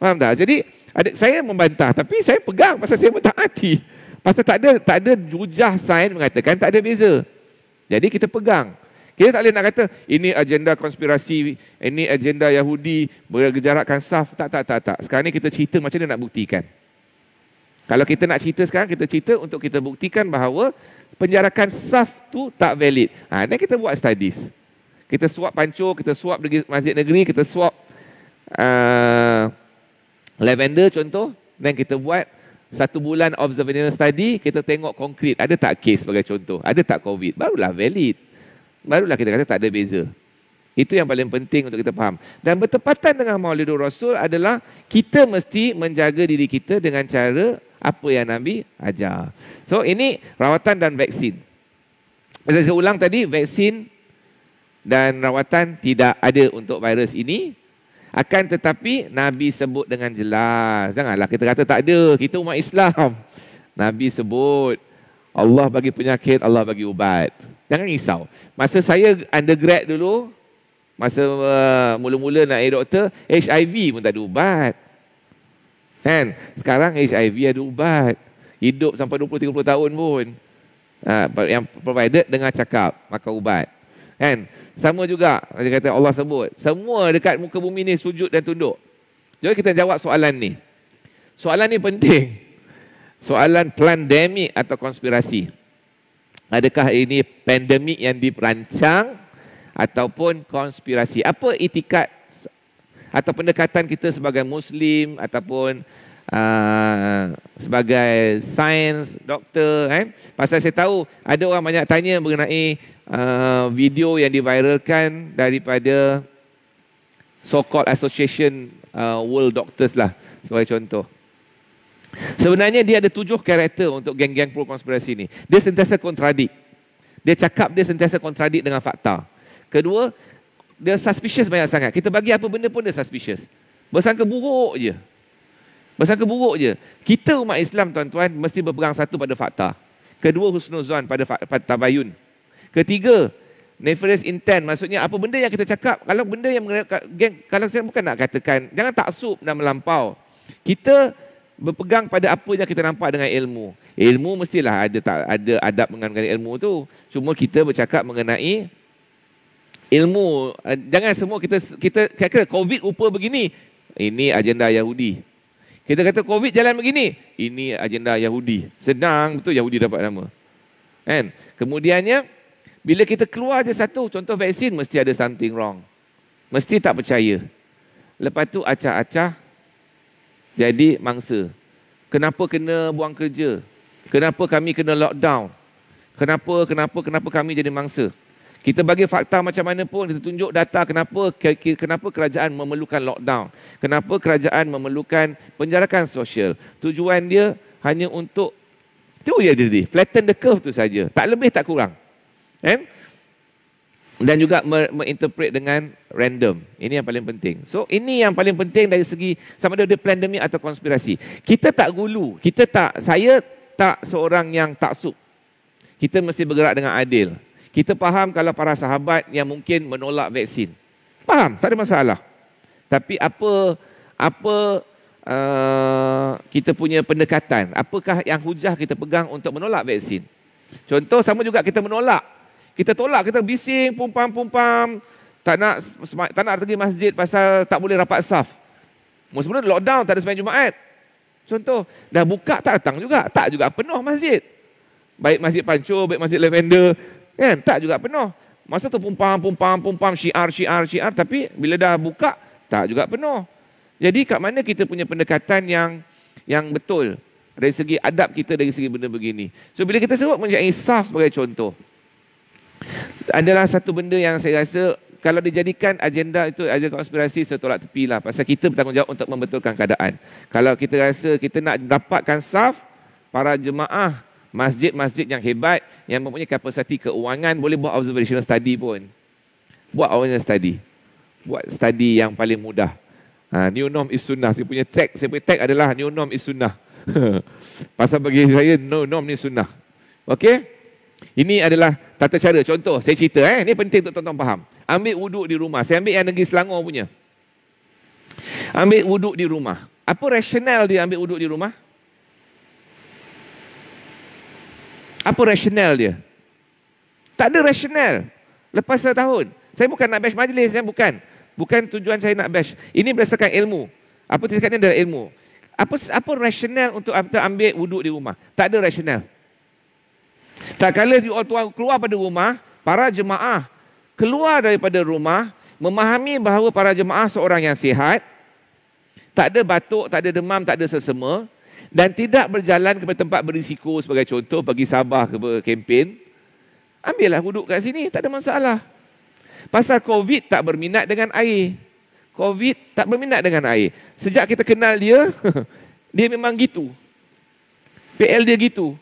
Faham tak? Jadi ada, saya membantah tapi saya pegang pasal saya tak hati. Pasal tak ada, tak ada jujah sains mengatakan tak ada beza. Jadi kita pegang. Kita tak boleh nak kata ini agenda konspirasi, ini agenda Yahudi berjarakkan saf. Tak, tak, tak, tak. Sekarang ni kita cerita macam mana nak buktikan. Kalau kita nak cerita sekarang, kita cerita untuk kita buktikan bahawa penjarakan SAF tu tak valid. Ha, dan kita buat studies. Kita suap pancur, kita suap di masjid negeri, kita suap uh, lavender contoh. Dan kita buat satu bulan observational study, kita tengok konkret. Ada tak case sebagai contoh? Ada tak COVID? Barulah valid. Barulah kita kata tak ada beza. Itu yang paling penting untuk kita faham. Dan bertepatan dengan Maulidur Rasul adalah kita mesti menjaga diri kita dengan cara apa yang Nabi ajar. So ini rawatan dan vaksin. Saya, saya ulang tadi, vaksin dan rawatan tidak ada untuk virus ini. Akan tetapi Nabi sebut dengan jelas. Janganlah kita kata tak ada, kita umat Islam. Nabi sebut, Allah bagi penyakit, Allah bagi ubat. Jangan risau. Masa saya undergrad dulu, masa uh, mula-mula nak jadi doktor, HIV pun tak ada ubat. Kan? Sekarang HIV ada ubat. Hidup sampai 20-30 tahun pun. Ha, yang provided dengan cakap. Makan ubat. Kan? Sama juga. Dia kata Allah sebut. Semua dekat muka bumi ni sujud dan tunduk. Jadi kita jawab soalan ni. Soalan ni penting. Soalan pandemik atau konspirasi. Adakah ini pandemik yang dirancang ataupun konspirasi? Apa itikat atau pendekatan kita sebagai muslim ataupun uh, sebagai sains doktor eh? pasal saya tahu ada orang banyak tanya mengenai uh, video yang diviralkan daripada so called association uh, world doctors lah sebagai contoh sebenarnya dia ada tujuh karakter untuk geng-geng pro konspirasi ini. dia sentiasa kontradik dia cakap dia sentiasa kontradik dengan fakta kedua dia suspicious banyak sangat. Kita bagi apa benda pun dia suspicious. Bersangka buruk je. Bersangka buruk je. Kita umat Islam tuan-tuan mesti berperang satu pada fakta. Kedua husnuzan pada, pada tabayun. Ketiga, nefarious intent. Maksudnya apa benda yang kita cakap. Kalau benda yang geng, kalau saya bukan nak katakan. Jangan taksub dan melampau. Kita berpegang pada apa yang kita nampak dengan ilmu. Ilmu mestilah ada tak ada adab mengenai ilmu tu. Cuma kita bercakap mengenai ilmu eh, jangan semua kita kita kata covid upa begini ini agenda yahudi kita kata covid jalan begini ini agenda yahudi senang betul yahudi dapat nama kan kemudiannya bila kita keluar je satu contoh vaksin mesti ada something wrong mesti tak percaya lepas tu acah-acah jadi mangsa kenapa kena buang kerja kenapa kami kena lockdown kenapa kenapa kenapa kami jadi mangsa kita bagi fakta macam mana pun, kita tunjuk data kenapa kenapa kerajaan memerlukan lockdown. Kenapa kerajaan memerlukan penjarakan sosial. Tujuan dia hanya untuk, tu ya dia tadi, flatten the curve tu saja. Tak lebih, tak kurang. Eh? Dan juga menginterpret dengan random. Ini yang paling penting. So, ini yang paling penting dari segi sama ada pandemik atau konspirasi. Kita tak gulu. Kita tak, saya tak seorang yang taksub. Kita mesti bergerak dengan adil. Kita faham kalau para sahabat yang mungkin menolak vaksin. Faham, tak ada masalah. Tapi apa apa uh, kita punya pendekatan? Apakah yang hujah kita pegang untuk menolak vaksin? Contoh sama juga kita menolak. Kita tolak, kita bising, pumpam-pumpam. Tak nak tak nak pergi masjid pasal tak boleh rapat saf. Mula-mula lockdown, tak ada semayang Jumaat. Contoh, dah buka tak datang juga. Tak juga penuh masjid. Baik masjid pancur, baik masjid lavender. Eh Tak juga penuh. Masa tu pumpam, pumpam, pumpam, syiar, syiar, syiar. Tapi bila dah buka, tak juga penuh. Jadi kat mana kita punya pendekatan yang yang betul? Dari segi adab kita, dari segi benda begini. So bila kita sebut macam isaf sebagai contoh. Adalah satu benda yang saya rasa kalau dijadikan agenda itu agenda konspirasi saya tolak tepi lah pasal kita bertanggungjawab untuk membetulkan keadaan kalau kita rasa kita nak dapatkan saf para jemaah masjid-masjid yang hebat yang mempunyai kapasiti keuangan boleh buat observational study pun. Buat observational study. Buat study yang paling mudah. Ha, new norm is sunnah. Saya punya tag, saya punya tag adalah new norm is sunnah. Pasal bagi saya, new norm ni sunnah. Okey? Ini adalah tata cara. Contoh, saya cerita. Eh? Ini penting untuk tuan-tuan faham. Ambil wuduk di rumah. Saya ambil yang negeri Selangor punya. ambil wuduk di rumah? Apa rasional dia ambil wuduk di rumah? apa rasional dia? Tak ada rasional. Lepas setahun. Saya bukan nak bash majlis, saya bukan. Bukan tujuan saya nak bash. Ini berdasarkan ilmu. Apa yang cakap ni adalah ilmu. Apa apa rasional untuk kita ambil wuduk di rumah? Tak ada rasional. Tak kala tuan keluar pada rumah, para jemaah keluar daripada rumah, memahami bahawa para jemaah seorang yang sihat, tak ada batuk, tak ada demam, tak ada sesema, dan tidak berjalan ke tempat berisiko sebagai contoh bagi Sabah ke kempen ambillah wuduk kat sini tak ada masalah pasal covid tak berminat dengan air covid tak berminat dengan air sejak kita kenal dia dia memang gitu PL dia gitu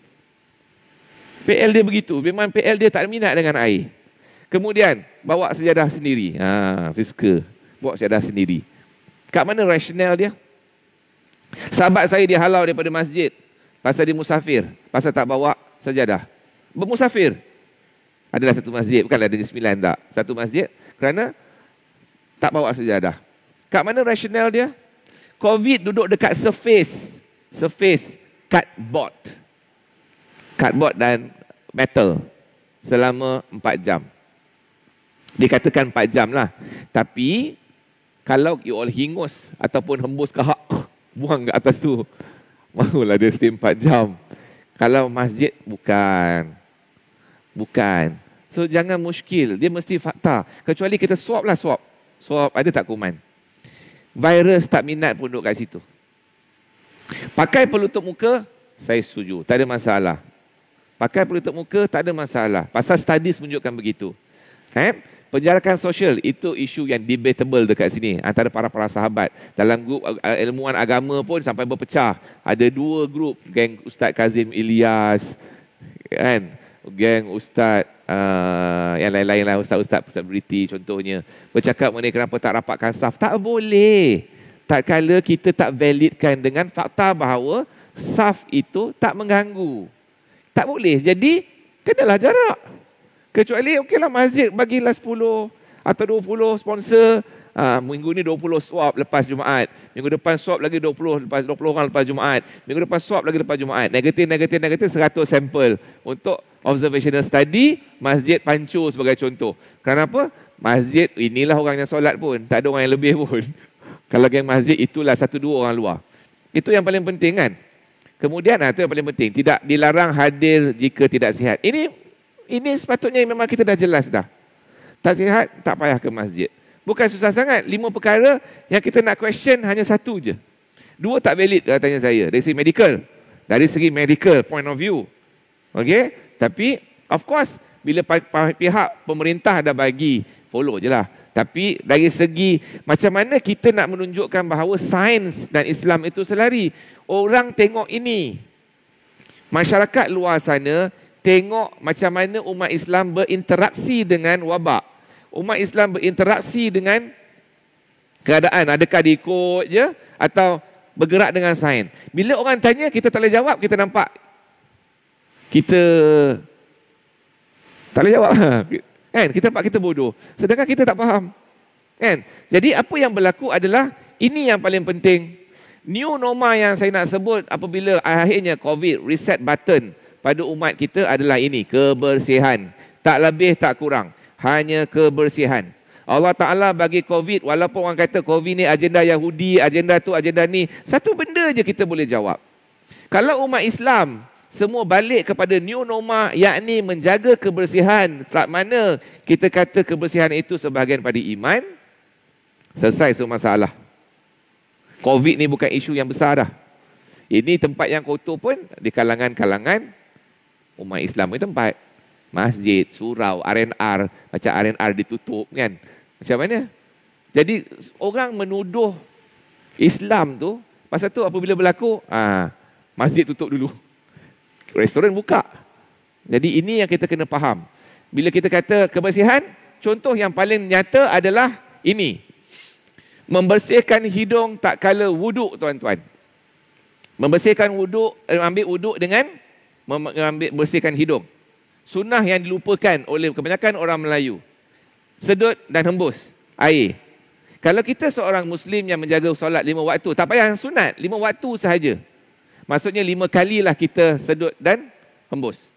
PL dia begitu memang PL dia tak berminat dengan air kemudian bawa sejadah sendiri ha saya suka bawa sejadah sendiri kat mana rasional dia Sahabat saya dihalau daripada masjid pasal dia musafir, pasal tak bawa sajadah. Bermusafir. Adalah satu masjid, bukanlah ada sembilan tak. Satu masjid kerana tak bawa sajadah. Kat mana rasional dia? Covid duduk dekat surface. Surface. Cardboard. Cardboard dan metal. Selama empat jam. Dikatakan empat jam lah. Tapi, kalau you all hingus ataupun hembus ke hak, buang kat atas tu. Marulah dia stay empat jam. Kalau masjid, bukan. Bukan. So, jangan muskil. Dia mesti fakta. Kecuali kita swap lah swap. Swap, ada tak kuman? Virus tak minat pun duduk kat situ. Pakai pelutup muka, saya setuju. Tak ada masalah. Pakai pelutup muka, tak ada masalah. Pasal studies menunjukkan begitu. Eh? penjarakan sosial itu isu yang debatable dekat sini antara para-para sahabat dalam grup uh, uh, ilmuwan agama pun sampai berpecah ada dua grup geng Ustaz Kazim Ilyas kan geng Ustaz Uh, yang lain-lain lah Ustaz-Ustaz Ustaz Beriti contohnya Bercakap mengenai kenapa tak rapatkan saf Tak boleh Tak kala kita tak validkan dengan fakta bahawa Saf itu tak mengganggu Tak boleh Jadi kenalah jarak Kecuali okeylah masjid bagilah 10 atau 20 sponsor. Ha, minggu ni 20 swap lepas Jumaat. Minggu depan swap lagi 20 lepas 20 orang lepas Jumaat. Minggu depan swap lagi lepas Jumaat. Negatif, negatif, negatif 100 sampel. Untuk observational study, masjid pancu sebagai contoh. Kenapa? Masjid inilah orang yang solat pun. Tak ada orang yang lebih pun. Kalau geng masjid itulah satu dua orang luar. Itu yang paling penting kan? Kemudian itu ah, yang paling penting. Tidak dilarang hadir jika tidak sihat. Ini ini sepatutnya memang kita dah jelas dah. Tak sihat, tak payah ke masjid. Bukan susah sangat. Lima perkara yang kita nak question hanya satu je. Dua tak valid kalau tanya saya. Dari segi medical. Dari segi medical point of view. Okay? Tapi, of course, bila pihak pemerintah dah bagi, follow je lah. Tapi dari segi macam mana kita nak menunjukkan bahawa sains dan Islam itu selari. Orang tengok ini. Masyarakat luar sana tengok macam mana umat Islam berinteraksi dengan wabak. Umat Islam berinteraksi dengan keadaan. Adakah diikut je atau bergerak dengan sains. Bila orang tanya, kita tak boleh jawab, kita nampak. Kita tak boleh jawab. Kan? Kita nampak kita bodoh. Sedangkan kita tak faham. Kan? Jadi apa yang berlaku adalah ini yang paling penting. New norma yang saya nak sebut apabila akhirnya COVID reset button pada umat kita adalah ini kebersihan tak lebih tak kurang hanya kebersihan Allah Ta'ala bagi COVID, walaupun orang kata COVID ni agenda Yahudi, agenda tu, agenda ni. Satu benda je kita boleh jawab. Kalau umat Islam semua balik kepada new norma, yakni menjaga kebersihan, tak mana kita kata kebersihan itu sebahagian pada iman, selesai semua masalah. COVID ni bukan isu yang besar dah. Ini tempat yang kotor pun di kalangan-kalangan umat Islam ke tempat. Masjid, surau, RNR. Macam RNR ditutup kan. Macam mana? Jadi orang menuduh Islam tu. Pasal tu apabila berlaku, ah, masjid tutup dulu. Restoran buka. Jadi ini yang kita kena faham. Bila kita kata kebersihan, contoh yang paling nyata adalah ini. Membersihkan hidung tak kala wuduk tuan-tuan. Membersihkan wuduk, eh, ambil wuduk dengan mengambil bersihkan hidung. Sunnah yang dilupakan oleh kebanyakan orang Melayu. Sedut dan hembus air. Kalau kita seorang Muslim yang menjaga solat lima waktu, tak payah sunat, lima waktu sahaja. Maksudnya lima kalilah kita sedut dan hembus.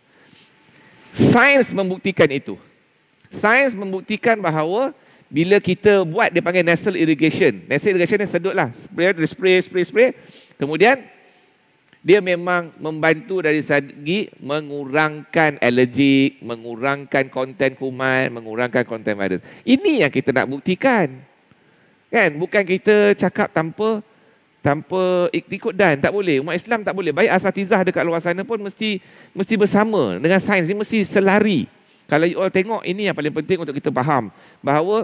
Sains membuktikan itu. Sains membuktikan bahawa bila kita buat dia panggil nasal irrigation. Nasal irrigation ni sedut lah. Spray, spray, spray, spray. Kemudian dia memang membantu dari segi mengurangkan alergik, mengurangkan konten kuman, mengurangkan konten virus. Ini yang kita nak buktikan. Kan? Bukan kita cakap tanpa tanpa ikut dan tak boleh. Umat Islam tak boleh. Baik asatizah dekat luar sana pun mesti mesti bersama dengan sains ni mesti selari. Kalau you all tengok ini yang paling penting untuk kita faham bahawa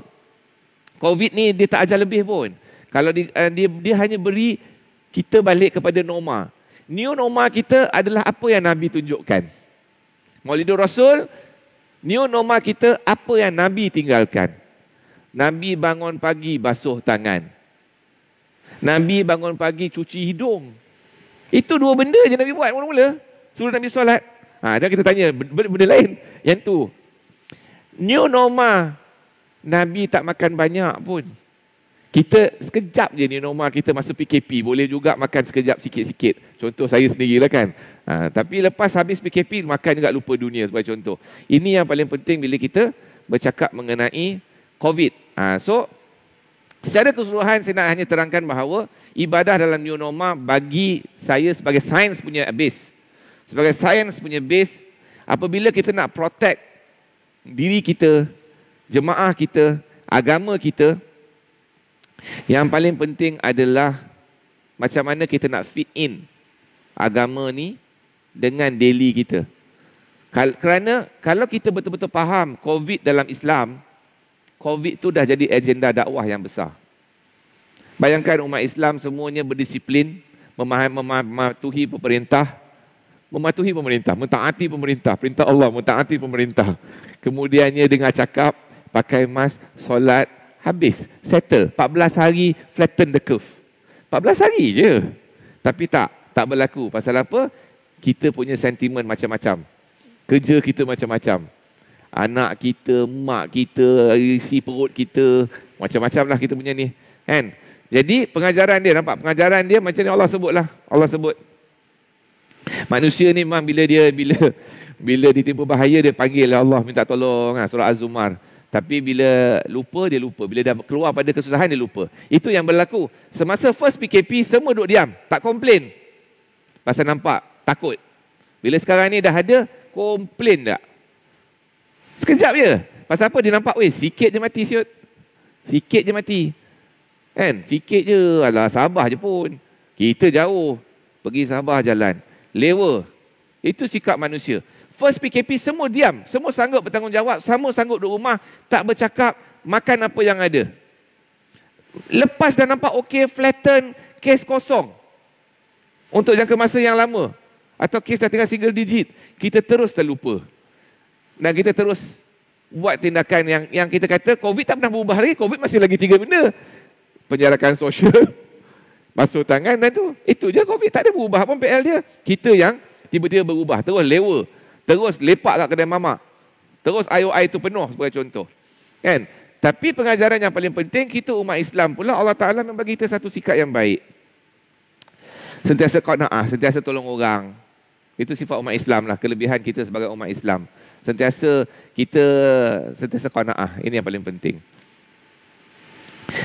COVID ni dia tak ajar lebih pun. Kalau dia eh, dia, dia hanya beri kita balik kepada norma. New normal kita adalah apa yang Nabi tunjukkan. Maulidur Rasul, new normal kita apa yang Nabi tinggalkan. Nabi bangun pagi basuh tangan. Nabi bangun pagi cuci hidung. Itu dua benda je Nabi buat mula-mula. Suruh Nabi solat. Ha, dan kita tanya benda, benda lain yang tu. New normal, Nabi tak makan banyak pun. Kita sekejap je ni normal kita masa PKP boleh juga makan sekejap sikit-sikit. Contoh saya sendiri lah kan. Ha, tapi lepas habis PKP makan juga lupa dunia sebagai contoh. Ini yang paling penting bila kita bercakap mengenai COVID. Ha, so secara keseluruhan saya nak hanya terangkan bahawa ibadah dalam new normal bagi saya sebagai sains punya base. Sebagai sains punya base apabila kita nak protect diri kita, jemaah kita, agama kita, yang paling penting adalah macam mana kita nak fit in agama ni dengan daily kita. Kerana kalau kita betul-betul faham COVID dalam Islam, COVID tu dah jadi agenda dakwah yang besar. Bayangkan umat Islam semuanya berdisiplin, mematuhi pemerintah, mematuhi pemerintah, mentaati pemerintah, mentaati pemerintah, perintah Allah, mentaati pemerintah. Kemudiannya dengar cakap, pakai mask, solat, Habis. Settle. 14 hari flatten the curve. 14 hari je. Tapi tak. Tak berlaku. Pasal apa? Kita punya sentimen macam-macam. Kerja kita macam-macam. Anak kita, mak kita, isi perut kita. Macam-macam lah kita punya ni. Kan? Jadi pengajaran dia, nampak? Pengajaran dia macam ni Allah sebut lah. Allah sebut. Manusia ni memang bila dia, bila bila ditimpa bahaya, dia panggil Allah minta tolong. Ha, surah Az-Zumar. Tapi bila lupa, dia lupa. Bila dah keluar pada kesusahan, dia lupa. Itu yang berlaku. Semasa first PKP, semua duduk diam. Tak komplain. Pasal nampak, takut. Bila sekarang ni dah ada, komplain tak? Sekejap je. Pasal apa dia nampak, weh, sikit je mati siut. Sikit je mati. Kan? Sikit je. Alah, Sabah je pun. Kita jauh. Pergi Sabah jalan. Lewa. Itu sikap manusia. First PKP semua diam. Semua sanggup bertanggungjawab. Semua sanggup duduk rumah. Tak bercakap. Makan apa yang ada. Lepas dah nampak okey. Flatten. Kes kosong. Untuk jangka masa yang lama. Atau kes dah tinggal single digit. Kita terus terlupa. Dan kita terus buat tindakan yang yang kita kata COVID tak pernah berubah lagi. COVID masih lagi tiga benda. Penjarakan sosial. masuk tangan dan tu. Itu je COVID. Tak ada berubah pun PL dia. Kita yang tiba-tiba berubah. Terus lewa. Terus lepak kat kedai mamak. Terus ayo tu penuh sebagai contoh. Kan? Tapi pengajaran yang paling penting, kita umat Islam pula Allah Ta'ala memberi kita satu sikap yang baik. Sentiasa kona'ah, sentiasa tolong orang. Itu sifat umat Islam lah, kelebihan kita sebagai umat Islam. Sentiasa kita, sentiasa kona'ah. Ini yang paling penting.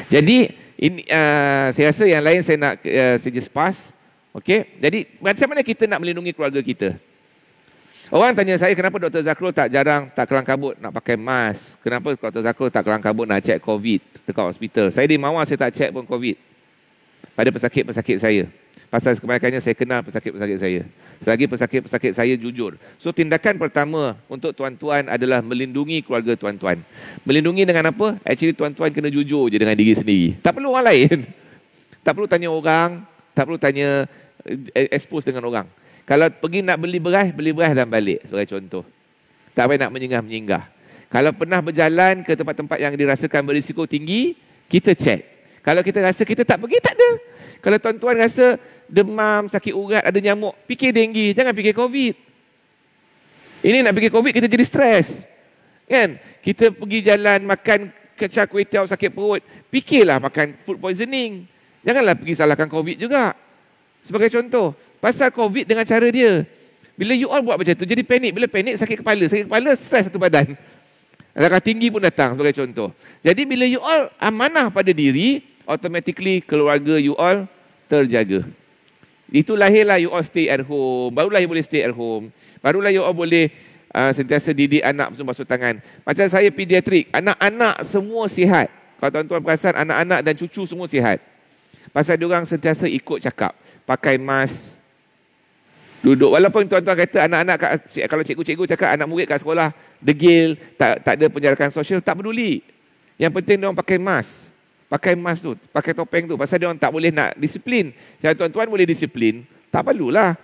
Jadi, ini, uh, saya rasa yang lain saya nak, uh, eh, saya just pass. Okay? Jadi, macam mana kita nak melindungi keluarga kita? Orang tanya saya kenapa Dr. Zakrul tak jarang tak kelang kabut nak pakai mask. Kenapa Dr. Zakrul tak kelang kabut nak check COVID dekat hospital. Saya di Mawar saya tak check pun COVID. Pada pesakit-pesakit saya. Pasal kebanyakannya saya kenal pesakit-pesakit saya. Selagi pesakit-pesakit saya jujur. So tindakan pertama untuk tuan-tuan adalah melindungi keluarga tuan-tuan. Melindungi dengan apa? Actually tuan-tuan kena jujur je dengan diri sendiri. Tak perlu orang lain. Tak perlu tanya orang. Tak perlu tanya eh, expose dengan orang. Kalau pergi nak beli beras, beli beras dan balik sebagai contoh. Tak payah nak menyinggah-menyinggah. Kalau pernah berjalan ke tempat-tempat yang dirasakan berisiko tinggi, kita check. Kalau kita rasa kita tak pergi, tak ada. Kalau tuan-tuan rasa demam, sakit urat, ada nyamuk, fikir denggi, jangan fikir COVID. Ini nak fikir COVID, kita jadi stres. Kan? Kita pergi jalan makan kecah kuih tiaw sakit perut, fikirlah makan food poisoning. Janganlah pergi salahkan COVID juga. Sebagai contoh, pasal COVID dengan cara dia. Bila you all buat macam tu, jadi panik. Bila panik, sakit kepala. Sakit kepala, stres satu badan. Alangkah tinggi pun datang sebagai contoh. Jadi bila you all amanah pada diri, automatically keluarga you all terjaga. Itu lahirlah you all stay at home. Barulah you boleh stay at home. Barulah you all boleh uh, sentiasa didik anak basuh tangan. Macam saya pediatrik, anak-anak semua sihat. Kalau tuan-tuan perasan, anak-anak dan cucu semua sihat. Pasal diorang sentiasa ikut cakap. Pakai mask, Duduk walaupun tuan-tuan kata anak-anak kalau cikgu-cikgu cakap anak murid kat sekolah degil, tak tak ada penjarakan sosial, tak peduli. Yang penting dia orang pakai mask. Pakai mask tu, pakai topeng tu pasal dia orang tak boleh nak disiplin. Kalau tuan-tuan boleh disiplin, tak perlulah.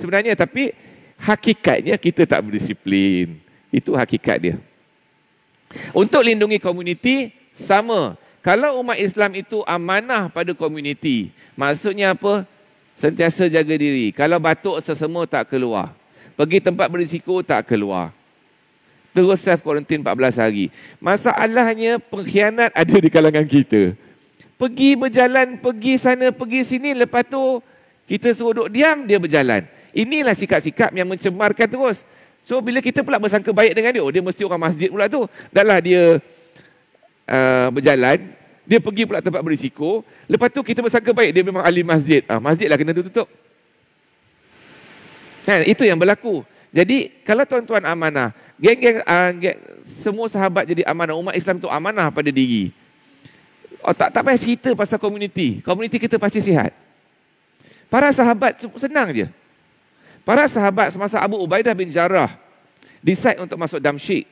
Sebenarnya tapi hakikatnya kita tak berdisiplin. Itu hakikat dia. Untuk lindungi komuniti sama. Kalau umat Islam itu amanah pada komuniti, maksudnya apa? sentiasa jaga diri. Kalau batuk sesemua tak keluar. Pergi tempat berisiko tak keluar. Terus self quarantine 14 hari. Masalahnya pengkhianat ada di kalangan kita. Pergi berjalan, pergi sana, pergi sini. Lepas tu kita suruh duduk diam, dia berjalan. Inilah sikap-sikap yang mencemarkan terus. So bila kita pula bersangka baik dengan dia, oh dia mesti orang masjid pula tu. Dahlah dia uh, berjalan, dia pergi pula tempat berisiko. Lepas tu kita bersangka baik dia memang ahli masjid. Ah, masjid lah kena tutup. Kan? Itu yang berlaku. Jadi kalau tuan-tuan amanah, geng-geng uh, geng, semua sahabat jadi amanah, umat Islam tu amanah pada diri. Oh, tak, tak payah cerita pasal komuniti. Komuniti kita pasti sihat. Para sahabat senang je. Para sahabat semasa Abu Ubaidah bin Jarrah decide untuk masuk Damsyik.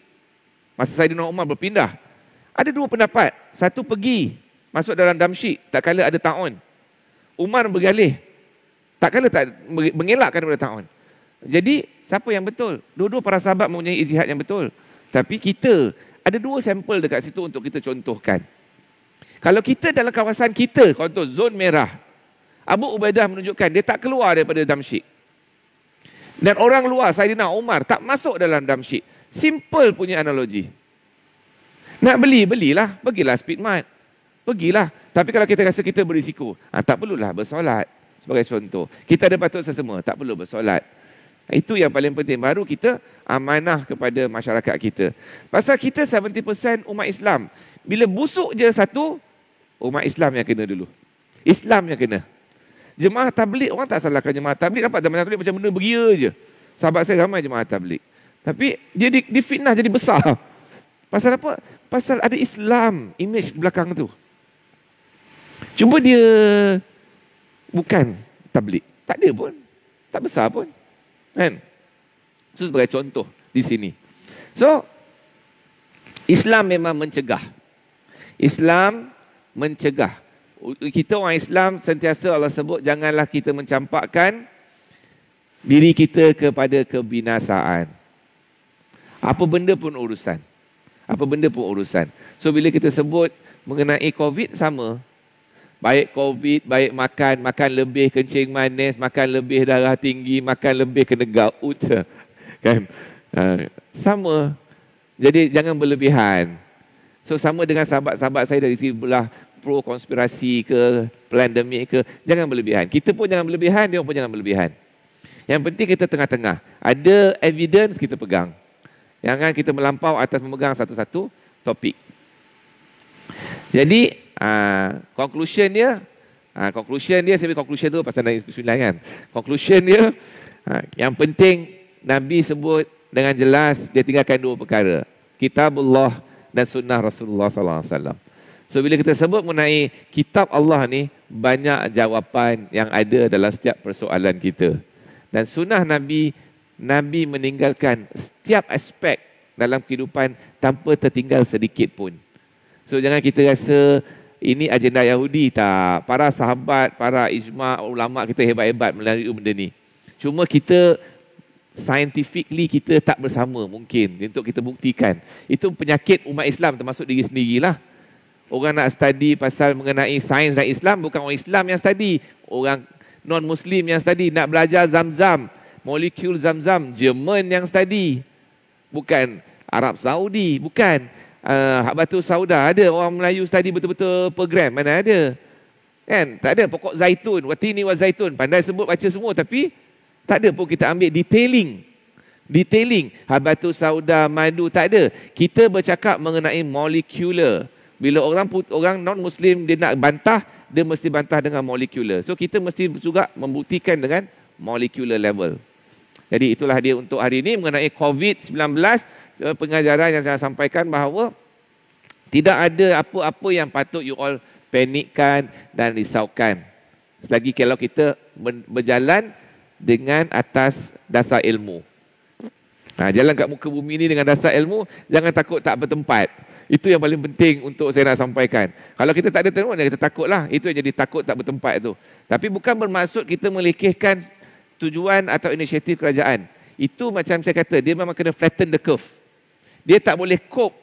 Masa Saidina Umar berpindah. Ada dua pendapat satu pergi masuk dalam Damsyik, tak kala ada Ta'un. Umar bergalih. Tak kala tak mengelakkan daripada Ta'un. Jadi, siapa yang betul? Dua-dua para sahabat mempunyai ijihad yang betul. Tapi kita, ada dua sampel dekat situ untuk kita contohkan. Kalau kita dalam kawasan kita, contoh zon merah, Abu Ubaidah menunjukkan dia tak keluar daripada Damsyik. Dan orang luar, Saidina Umar, tak masuk dalam Damsyik. Simple punya analogi. Nak beli, belilah. Pergilah speedmart. Pergilah. Tapi kalau kita rasa kita berisiko, ha, tak perlulah bersolat. Sebagai contoh. Kita ada patut semua, tak perlu bersolat. Itu yang paling penting. Baru kita amanah kepada masyarakat kita. Pasal kita 70% umat Islam. Bila busuk je satu, umat Islam yang kena dulu. Islam yang kena. Jemaah tablik, orang tak salahkan jemaah tablik. Nampak zaman tablik macam benda beria je. Sahabat saya ramai jemaah tablik. Tapi dia difitnah jadi besar. Pasal apa? Pasal ada Islam image di belakang tu. Cuma dia bukan tablik. Tak ada pun. Tak besar pun. Kan? Itu so, sebagai contoh di sini. So, Islam memang mencegah. Islam mencegah. Kita orang Islam sentiasa Allah sebut janganlah kita mencampakkan diri kita kepada kebinasaan. Apa benda pun urusan apa benda pun urusan. So bila kita sebut mengenai COVID sama. Baik COVID, baik makan, makan lebih kencing manis, makan lebih darah tinggi, makan lebih kena gout. kan? Ha, sama. Jadi jangan berlebihan. So sama dengan sahabat-sahabat saya dari sisi belah pro konspirasi ke pandemik ke, jangan berlebihan. Kita pun jangan berlebihan, dia pun jangan berlebihan. Yang penting kita tengah-tengah. Ada evidence kita pegang. Jangan kita melampau atas memegang satu-satu topik. Jadi, uh, conclusion dia, uh, conclusion dia, saya conclusion dulu pasal Nabi Sembilan kan. Conclusion dia, uh, yang penting Nabi sebut dengan jelas, dia tinggalkan dua perkara. kitab Allah dan sunnah Rasulullah SAW. So, bila kita sebut mengenai kitab Allah ni, banyak jawapan yang ada dalam setiap persoalan kita. Dan sunnah Nabi Nabi meninggalkan setiap aspek dalam kehidupan tanpa tertinggal sedikit pun. So jangan kita rasa ini agenda Yahudi tak. Para sahabat, para ijma, ulama kita hebat-hebat melalui benda ni. Cuma kita scientifically kita tak bersama mungkin untuk kita buktikan. Itu penyakit umat Islam termasuk diri sendirilah. Orang nak study pasal mengenai sains dan Islam bukan orang Islam yang study. Orang non-Muslim yang study nak belajar zam-zam molekul zam-zam Jerman yang study. Bukan Arab Saudi, bukan. Uh, ah, Batu Sauda ada orang Melayu study betul-betul program, mana ada. Kan? Tak ada pokok zaitun, watini wa zaitun. Pandai sebut baca semua tapi tak ada pun kita ambil detailing. Detailing. Habatu sauda, madu, tak ada. Kita bercakap mengenai molekular. Bila orang orang non-Muslim dia nak bantah, dia mesti bantah dengan molekular. So kita mesti juga membuktikan dengan molekular level. Jadi itulah dia untuk hari ini mengenai COVID-19 eh, pengajaran yang saya sampaikan bahawa tidak ada apa-apa yang patut you all panikkan dan risaukan. Selagi kalau kita berjalan dengan atas dasar ilmu. Ha, jalan kat muka bumi ini dengan dasar ilmu, jangan takut tak bertempat. Itu yang paling penting untuk saya nak sampaikan. Kalau kita tak ada tempat, ya kita takutlah. Itu yang jadi takut tak bertempat itu. Tapi bukan bermaksud kita melekehkan tujuan atau inisiatif kerajaan. Itu macam saya kata, dia memang kena flatten the curve. Dia tak boleh cope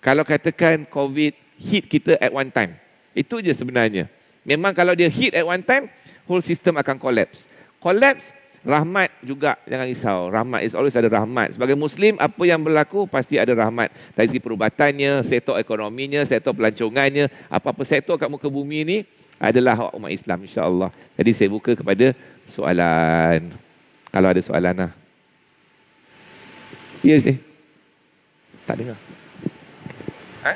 kalau katakan COVID hit kita at one time. Itu je sebenarnya. Memang kalau dia hit at one time, whole system akan collapse. Collapse, rahmat juga jangan risau. Rahmat is always ada rahmat. Sebagai Muslim, apa yang berlaku pasti ada rahmat. Dari segi perubatannya, sektor ekonominya, sektor pelancongannya, apa-apa sektor kat muka bumi ini, adalah hak umat Islam insya-Allah. Jadi saya buka kepada soalan. Kalau ada soalan lah. Ya, yes, sini. Tak dengar. Ha?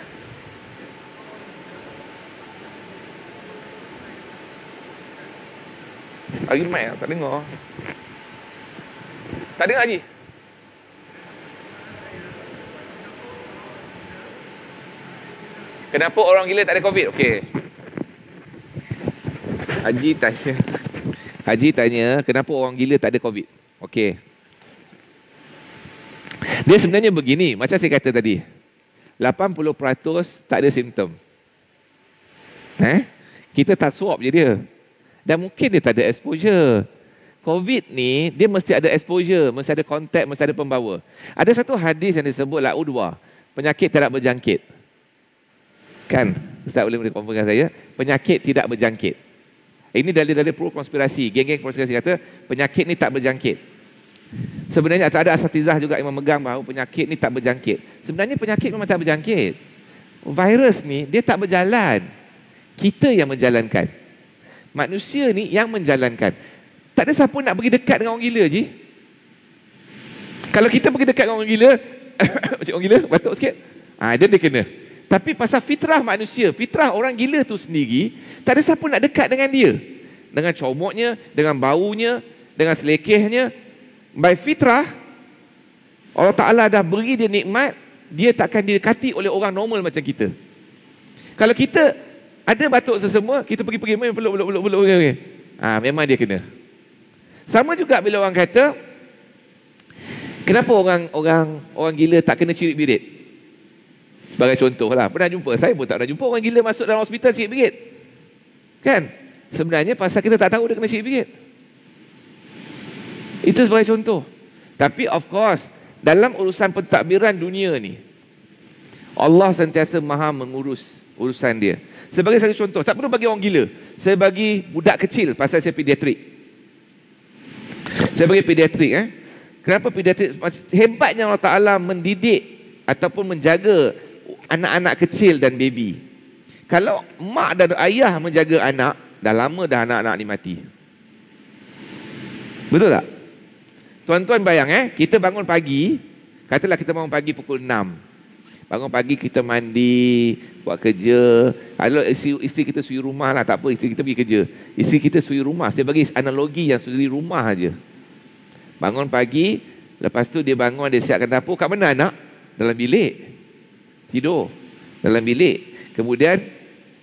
Lagi mai lah, tak dengar. Tak dengar lagi. Kenapa orang gila tak ada COVID? Okey. Haji tanya. Haji tanya, kenapa orang gila tak ada COVID? Okey. Dia sebenarnya begini, macam saya kata tadi. 80% tak ada simptom. Eh? Kita tak swab je dia. Dan mungkin dia tak ada exposure. COVID ni, dia mesti ada exposure, mesti ada kontak, mesti ada pembawa. Ada satu hadis yang disebut lah udwa, penyakit tidak berjangkit. Kan? Ustaz boleh boleh saya. Penyakit tidak berjangkit. Ini dari dari pro konspirasi. Geng-geng konspirasi kata penyakit ni tak berjangkit. Sebenarnya tak ada asatizah juga yang memegang bahawa penyakit ni tak berjangkit. Sebenarnya penyakit memang tak berjangkit. Virus ni dia tak berjalan. Kita yang menjalankan. Manusia ni yang menjalankan. Tak ada siapa nak pergi dekat dengan orang gila je. Kalau kita pergi dekat dengan orang gila, macam orang gila, batuk sikit. Ah ha, dia dia kena. Tapi pasal fitrah manusia, fitrah orang gila tu sendiri, tak ada siapa nak dekat dengan dia. Dengan comoknya, dengan baunya, dengan selekehnya. By fitrah, Allah Ta'ala dah beri dia nikmat, dia takkan didekati oleh orang normal macam kita. Kalau kita ada batuk sesemua, kita pergi-pergi main peluk peluk peluk peluk peluk. Ha, memang dia kena. Sama juga bila orang kata, kenapa orang orang orang gila tak kena cirit birit? Sebagai contoh lah. Pernah jumpa. Saya pun tak pernah jumpa orang gila masuk dalam hospital sikit bingit. Kan? Sebenarnya pasal kita tak tahu dia kena sikit bingit. Itu sebagai contoh. Tapi of course, dalam urusan pentadbiran dunia ni, Allah sentiasa maha mengurus urusan dia. Sebagai satu contoh, tak perlu bagi orang gila. Saya bagi budak kecil pasal saya pediatrik. Saya bagi pediatrik. Eh. Kenapa pediatrik? Hebatnya Allah Ta'ala mendidik ataupun menjaga anak-anak kecil dan baby. Kalau mak dan ayah menjaga anak, dah lama dah anak-anak ni mati. Betul tak? Tuan-tuan bayang eh, kita bangun pagi, katalah kita bangun pagi pukul 6. Bangun pagi kita mandi, buat kerja. Kalau isteri, isteri kita suri rumah lah, tak apa, isteri kita pergi kerja. Isteri kita suri rumah, saya bagi analogi yang suri rumah aja. Bangun pagi, lepas tu dia bangun, dia siapkan dapur, kat mana anak? Dalam bilik tidur dalam bilik. Kemudian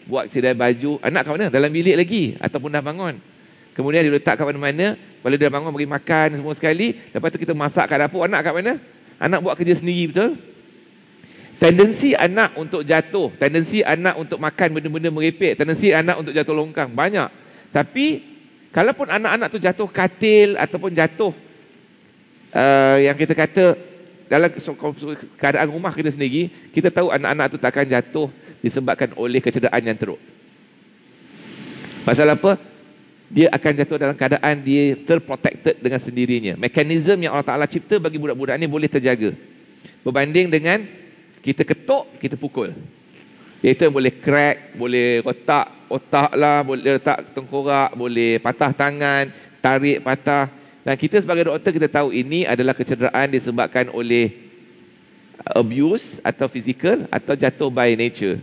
buat sedai baju anak ke mana? Dalam bilik lagi ataupun dah bangun. Kemudian dia letak ke mana-mana. Bila dia bangun, bagi makan semua sekali. Lepas tu kita masak kat dapur. Anak kat mana? Anak buat kerja sendiri, betul? Tendensi anak untuk jatuh. Tendensi anak untuk makan benda-benda merepek. Tendensi anak untuk jatuh longkang. Banyak. Tapi, kalaupun anak-anak tu jatuh katil ataupun jatuh uh, yang kita kata dalam keadaan rumah kita sendiri, kita tahu anak-anak itu takkan jatuh disebabkan oleh kecederaan yang teruk. Pasal apa? Dia akan jatuh dalam keadaan dia terprotected dengan sendirinya. Mekanisme yang Allah Ta'ala cipta bagi budak-budak ini boleh terjaga. Berbanding dengan kita ketuk, kita pukul. Iaitu boleh crack, boleh retak otak lah, boleh retak tengkorak, boleh patah tangan, tarik patah. Dan kita sebagai doktor kita tahu ini adalah kecederaan disebabkan oleh abuse atau physical atau jatuh by nature.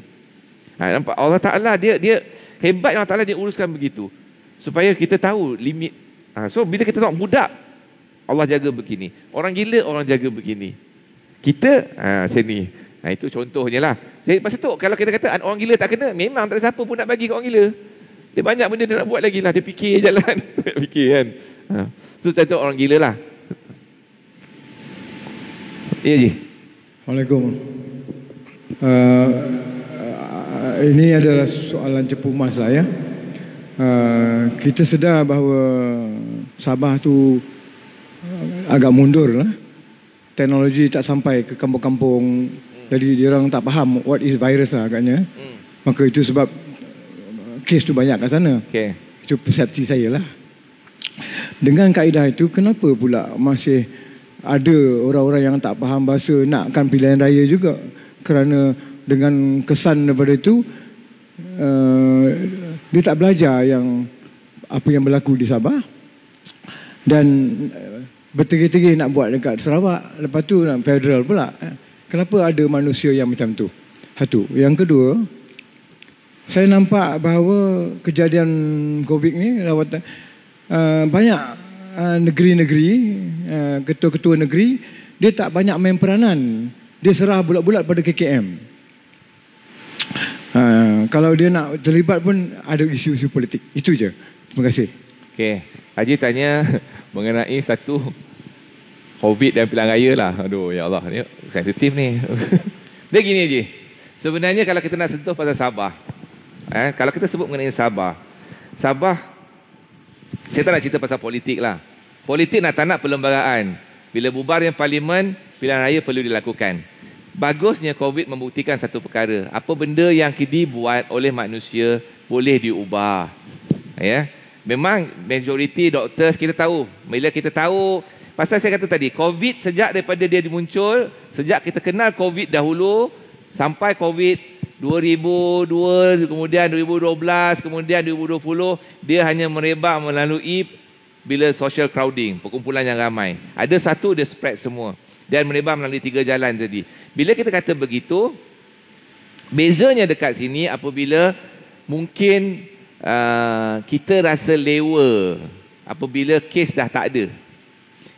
Ha, nampak Allah Taala dia dia hebat Allah Taala dia uruskan begitu supaya kita tahu limit. Ha, so bila kita tengok budak Allah jaga begini. Orang gila orang jaga begini. Kita ha, macam ni. Ha, itu contohnya lah. Jadi pasal tu kalau kita kata orang gila tak kena memang tak ada siapa pun nak bagi ke orang gila. Dia banyak benda dia nak buat lagi lah. Dia fikir jalan. fikir kan. Ha. Itu so, contoh orang gila lah. Ya, Ji. Assalamualaikum. Uh, ini adalah soalan cepu mas lah ya. Uh, kita sedar bahawa Sabah tu uh, agak mundur lah. Teknologi tak sampai ke kampung-kampung. Hmm. Jadi dia orang tak faham what is virus lah agaknya. Hmm. Maka itu sebab case tu banyak kat sana. Okay. Itu persepsi saya lah dengan kaedah itu kenapa pula masih ada orang-orang yang tak faham bahasa nakkan pilihan raya juga kerana dengan kesan daripada itu uh, dia tak belajar yang apa yang berlaku di Sabah dan eh, bertegih-tegih nak buat dekat Sarawak lepas tu nak federal pula eh, kenapa ada manusia yang macam tu satu yang kedua saya nampak bahawa kejadian covid ni lawatan Eh, banyak eh, negeri-negeri, uh, ketua-ketua negeri, dia tak banyak main peranan. Dia serah bulat-bulat pada KKM. Uh, kalau dia nak terlibat pun ada isu-isu politik. Itu je. Terima kasih. Okay, Haji tanya mengenai satu COVID dan pilihan raya lah. Aduh, ya Allah. Ni, sensitif ni. dia gini Haji. Sebenarnya kalau kita nak sentuh pasal Sabah. Eh, kalau kita sebut mengenai Sabah. Sabah saya tak nak cerita pasal politik lah. Politik nak tak nak perlembagaan. Bila bubar yang parlimen, pilihan raya perlu dilakukan. Bagusnya COVID membuktikan satu perkara. Apa benda yang dibuat oleh manusia boleh diubah. Ya? Memang majoriti doktor kita tahu. Bila kita tahu, pasal saya kata tadi, COVID sejak daripada dia dimuncul, sejak kita kenal COVID dahulu, sampai COVID 2002 kemudian 2012 kemudian 2020 dia hanya merebak melalui bila social crowding perkumpulan yang ramai ada satu dia spread semua dan merebak melalui tiga jalan tadi bila kita kata begitu bezanya dekat sini apabila mungkin uh, kita rasa lewa apabila kes dah tak ada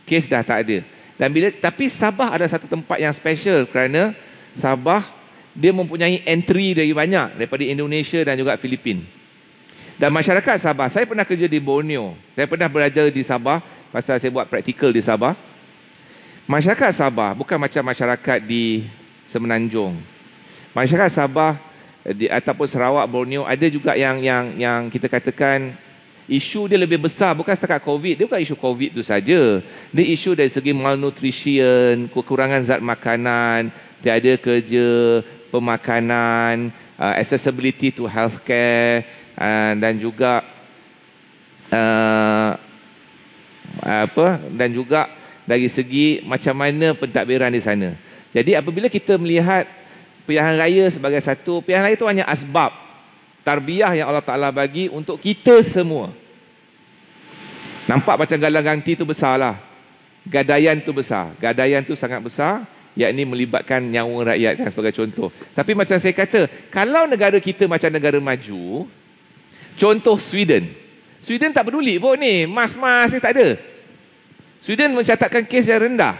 kes dah tak ada dan bila tapi Sabah ada satu tempat yang special kerana Sabah dia mempunyai entry dari banyak daripada Indonesia dan juga Filipin. Dan masyarakat Sabah, saya pernah kerja di Borneo, saya pernah belajar di Sabah pasal saya buat praktikal di Sabah. Masyarakat Sabah bukan macam masyarakat di Semenanjung. Masyarakat Sabah eh, di ataupun Sarawak Borneo ada juga yang yang yang kita katakan isu dia lebih besar bukan setakat covid dia bukan isu covid tu saja dia isu dari segi malnutrition kekurangan zat makanan tiada kerja pemakanan, uh, accessibility to healthcare uh, dan juga uh, apa dan juga dari segi macam mana pentadbiran di sana. Jadi apabila kita melihat pilihan raya sebagai satu, pilihan raya itu hanya asbab tarbiyah yang Allah Ta'ala bagi untuk kita semua. Nampak macam galang ganti itu besarlah. Gadaian itu besar. Gadaian itu sangat besar yakni melibatkan nyawa rakyat kan sebagai contoh. Tapi macam saya kata, kalau negara kita macam negara maju, contoh Sweden. Sweden tak peduli pun ni, mas-mas ni tak ada. Sweden mencatatkan kes yang rendah.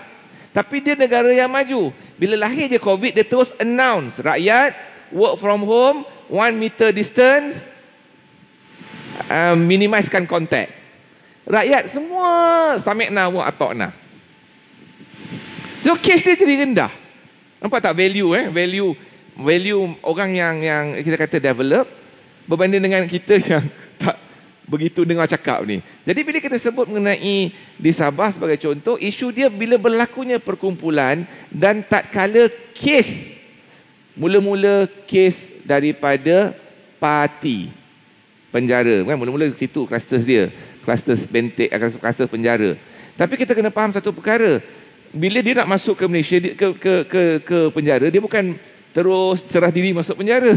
Tapi dia negara yang maju. Bila lahir je COVID, dia terus announce rakyat, work from home, one meter distance, uh, minimiskan kontak. Rakyat semua samikna wa atokna. na. So case dia jadi rendah. Nampak tak value eh? Value value orang yang yang kita kata develop berbanding dengan kita yang tak begitu dengar cakap ni. Jadi bila kita sebut mengenai di Sabah sebagai contoh, isu dia bila berlakunya perkumpulan dan tak kala kes mula-mula kes daripada parti penjara. Kan? Mula-mula situ kluster dia. Kluster bentik, kluster penjara. Tapi kita kena faham satu perkara bila dia nak masuk ke Malaysia ke ke ke, ke penjara dia bukan terus cerah diri masuk penjara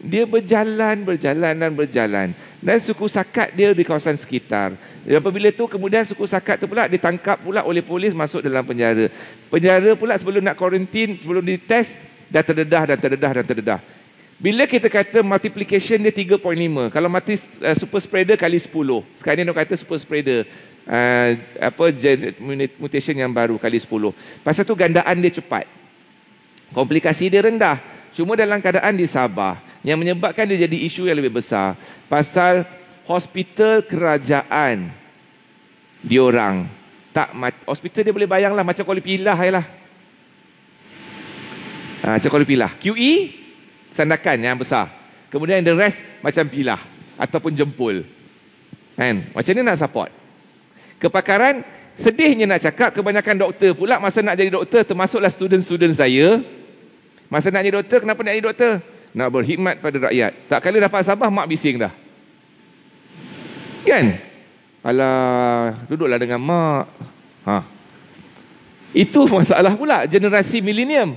dia berjalan berjalan dan berjalan dan suku sakat dia di kawasan sekitar dan apabila tu kemudian suku sakat tu pula ditangkap pula oleh polis masuk dalam penjara penjara pula sebelum nak kuarantin sebelum dites dah terdedah dan terdedah dan terdedah bila kita kata multiplication dia 3.5 kalau mati uh, super spreader kali 10 sekarang ni nak kata super spreader uh, apa genetic mutation yang baru kali 10. Pasal tu gandaan dia cepat. Komplikasi dia rendah. Cuma dalam keadaan di Sabah yang menyebabkan dia jadi isu yang lebih besar pasal hospital kerajaan diorang tak hospital dia boleh bayanglah macam kalau pilah ayalah. Ha, ah, macam kalau pilah. QE sandakan yang besar. Kemudian the rest macam pilah ataupun jempol. Kan? Macam ni nak support kepakaran sedihnya nak cakap kebanyakan doktor pula masa nak jadi doktor termasuklah student-student saya masa nak jadi doktor kenapa nak jadi doktor nak berkhidmat pada rakyat tak kali dapat sabah mak bising dah kan ala duduklah dengan mak ha itu masalah pula generasi milenium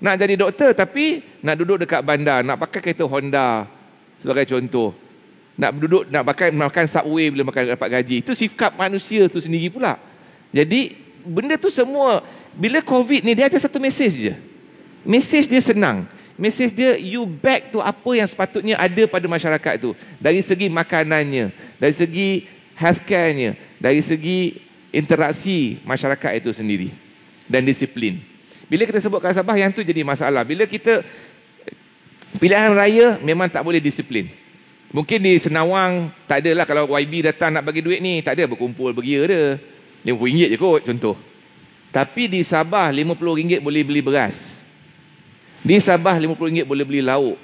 nak jadi doktor tapi nak duduk dekat bandar nak pakai kereta Honda sebagai contoh nak duduk nak makan makan subway bila makan dapat gaji itu sikap manusia tu sendiri pula jadi benda tu semua bila covid ni dia ada satu mesej je mesej dia senang mesej dia you back to apa yang sepatutnya ada pada masyarakat tu dari segi makanannya dari segi healthcare-nya dari segi interaksi masyarakat itu sendiri dan disiplin bila kita sebutkan Sabah yang tu jadi masalah bila kita pilihan raya memang tak boleh disiplin Mungkin di Senawang tak adalah kalau YB datang nak bagi duit ni, tak ada berkumpul beria dia. RM50 je kot contoh. Tapi di Sabah RM50 boleh beli beras. Di Sabah RM50 boleh beli lauk.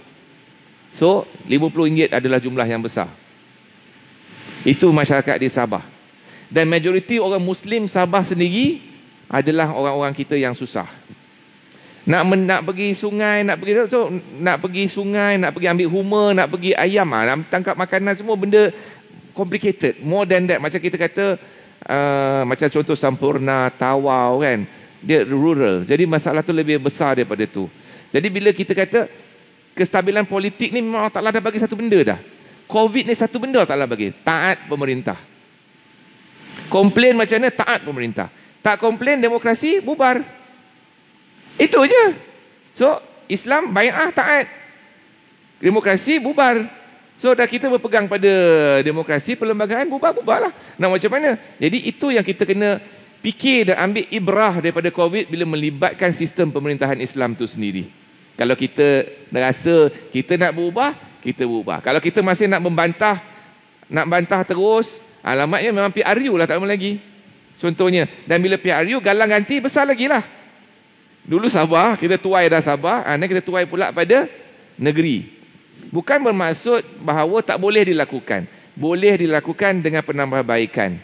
So RM50 adalah jumlah yang besar. Itu masyarakat di Sabah. Dan majoriti orang Muslim Sabah sendiri adalah orang-orang kita yang susah nak men, nak pergi sungai nak pergi so, nak pergi sungai nak pergi ambil huma nak pergi ayam ah nak tangkap makanan semua benda complicated more than that macam kita kata uh, macam contoh sampurna tawau kan dia rural jadi masalah tu lebih besar daripada tu jadi bila kita kata kestabilan politik ni memang Allah Taala dah bagi satu benda dah covid ni satu benda Allah Taala bagi taat pemerintah komplain macam mana taat pemerintah tak komplain demokrasi bubar itu je. So, Islam bayi'ah taat. Demokrasi bubar. So, dah kita berpegang pada demokrasi, perlembagaan, bubar-bubarlah. Nak macam mana? Jadi, itu yang kita kena fikir dan ambil ibrah daripada COVID bila melibatkan sistem pemerintahan Islam tu sendiri. Kalau kita rasa kita nak berubah, kita berubah. Kalau kita masih nak membantah, nak bantah terus, alamatnya memang PRU lah tak lama lagi. Contohnya, dan bila PRU galang ganti, besar lagi lah. Dulu Sabah, kita tuai dah Sabah, ha, kita tuai pula pada negeri. Bukan bermaksud bahawa tak boleh dilakukan. Boleh dilakukan dengan penambahbaikan.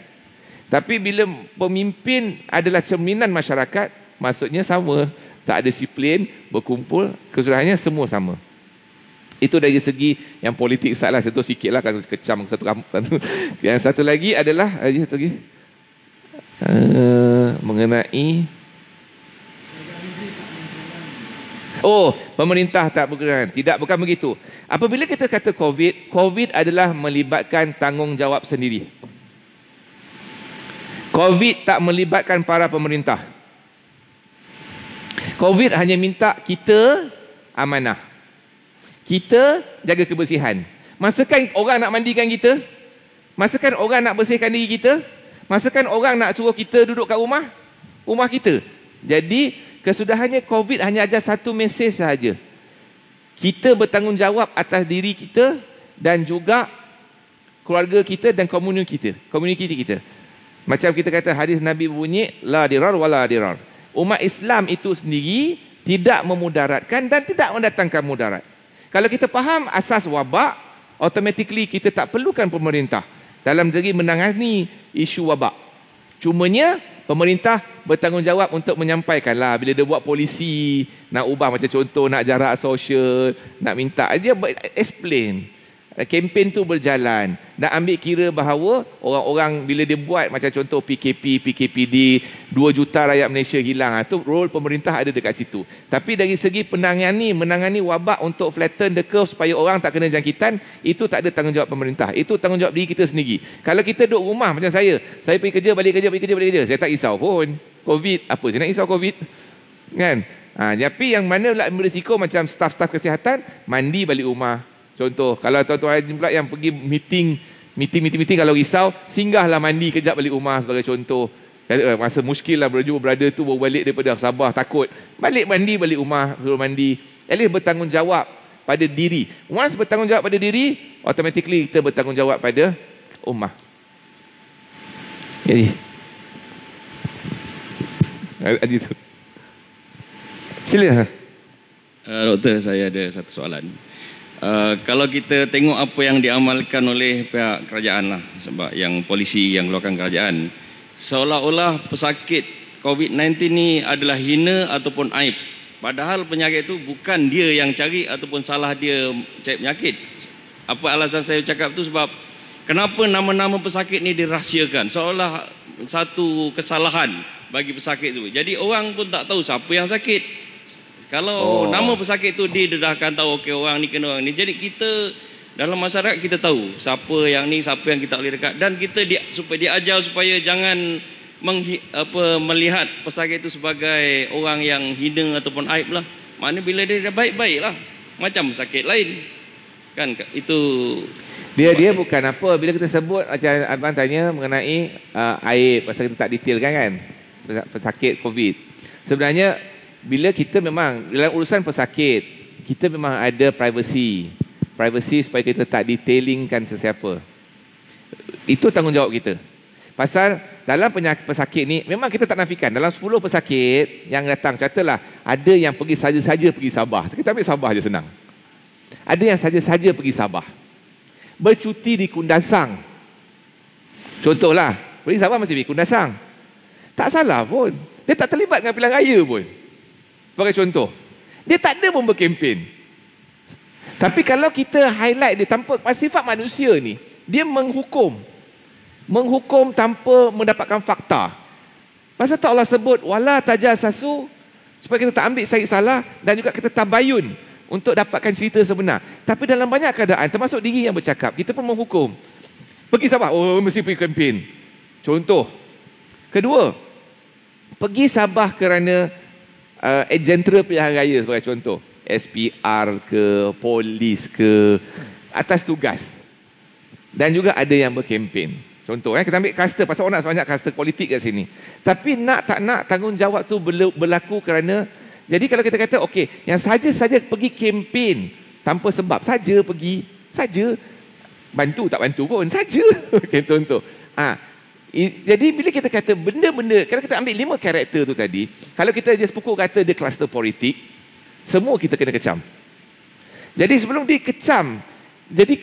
Tapi bila pemimpin adalah cerminan masyarakat, maksudnya sama. Tak ada disiplin, berkumpul, kesudahannya semua sama. Itu dari segi yang politik salah satu sikit lah kalau kecam satu satu. Yang satu lagi adalah lagi eh, satu lagi uh, mengenai oh pemerintah tak berkenan tidak bukan begitu apabila kita kata covid covid adalah melibatkan tanggungjawab sendiri covid tak melibatkan para pemerintah covid hanya minta kita amanah kita jaga kebersihan masakan orang nak mandikan kita masakan orang nak bersihkan diri kita masakan orang nak suruh kita duduk kat rumah rumah kita jadi kesudahannya COVID hanya ada satu mesej sahaja. Kita bertanggungjawab atas diri kita dan juga keluarga kita dan komuniti kita. Komuniti kita. Macam kita kata hadis Nabi bunyi, la dirar wa la dirar. Umat Islam itu sendiri tidak memudaratkan dan tidak mendatangkan mudarat. Kalau kita faham asas wabak, automatically kita tak perlukan pemerintah dalam diri menangani isu wabak. Cumanya pemerintah bertanggungjawab untuk menyampaikan lah bila dia buat polisi nak ubah macam contoh nak jarak sosial nak minta dia explain Eh, kempen tu berjalan nak ambil kira bahawa orang-orang bila dia buat macam contoh PKP, PKPD 2 juta rakyat Malaysia hilang itu ah, role pemerintah ada dekat situ tapi dari segi penangani menangani wabak untuk flatten the curve supaya orang tak kena jangkitan itu tak ada tanggungjawab pemerintah itu tanggungjawab diri kita sendiri kalau kita duduk rumah macam saya saya pergi kerja, balik kerja, pergi kerja, balik kerja saya tak risau pun COVID, apa saya nak risau COVID kan Ha, tapi yang mana pula berisiko macam staf-staf kesihatan mandi balik rumah Contoh, kalau tuan-tuan pula yang pergi meeting, meeting, meeting, meeting, kalau risau, singgahlah mandi kejap balik rumah sebagai contoh. Eh, masa muskil lah berjumpa brother tu baru balik daripada Sabah, takut. Balik mandi, balik rumah, suruh mandi. At least bertanggungjawab pada diri. Once bertanggungjawab pada diri, automatically kita bertanggungjawab pada rumah. Jadi. Adi tu. Sila. Uh, eh, doktor, saya ada satu soalan. Eh, kalau kita tengok apa yang diamalkan oleh pihak kerajaan lah, sebab yang polisi yang keluarkan kerajaan seolah-olah pesakit COVID-19 ni adalah hina ataupun aib padahal penyakit itu bukan dia yang cari ataupun salah dia cari penyakit apa alasan saya cakap tu sebab kenapa nama-nama pesakit ni dirahsiakan seolah satu kesalahan bagi pesakit tu jadi orang pun tak tahu siapa yang sakit kalau oh. nama pesakit tu didedahkan tahu okey orang ni kena orang ni. Jadi kita dalam masyarakat kita tahu siapa yang ni, siapa yang kita boleh dekat dan kita di, supaya ajar supaya jangan menghi, apa melihat pesakit itu sebagai orang yang hina ataupun aib lah. Mana bila dia dah baik-baik lah. Macam sakit lain. Kan itu... Dia dia bukan apa. Bila kita sebut macam Abang tanya mengenai uh, aib. Pasal kita tak detail kan kan. Pesakit COVID. Sebenarnya bila kita memang dalam urusan pesakit, kita memang ada privacy. Privacy supaya kita tak detailingkan sesiapa. Itu tanggungjawab kita. Pasal dalam penyakit pesakit ni memang kita tak nafikan dalam 10 pesakit yang datang catalah ada yang pergi saja-saja pergi Sabah. Kita ambil Sabah aja senang. Ada yang saja-saja pergi Sabah. Bercuti di Kundasang. Contohlah, pergi Sabah mesti pergi Kundasang. Tak salah pun. Dia tak terlibat dengan pilihan raya pun. Sebagai contoh. Dia tak ada pun berkempen. Tapi kalau kita highlight dia tanpa sifat manusia ni, dia menghukum. Menghukum tanpa mendapatkan fakta. Pasal tak Allah sebut, wala tajal sasu, supaya kita tak ambil sahih salah, dan juga kita tabayun untuk dapatkan cerita sebenar. Tapi dalam banyak keadaan, termasuk diri yang bercakap, kita pun menghukum. Pergi Sabah, oh mesti pergi kempen. Contoh. Kedua, pergi Sabah kerana uh, jentera pilihan raya sebagai contoh. SPR ke, polis ke, atas tugas. Dan juga ada yang berkempen. Contoh, eh, kita ambil kluster. Pasal orang nak sebanyak kluster politik kat sini. Tapi nak tak nak tanggungjawab tu berlaku kerana... Jadi kalau kita kata, okey, yang saja-saja pergi kempen tanpa sebab. Saja pergi, saja. Bantu tak bantu pun, saja. Contoh-contoh. Okay, ah, ha, jadi bila kita kata benda-benda, kalau kita ambil lima karakter tu tadi, kalau kita just pukul kata dia kluster politik, semua kita kena kecam. Jadi sebelum dikecam, jadi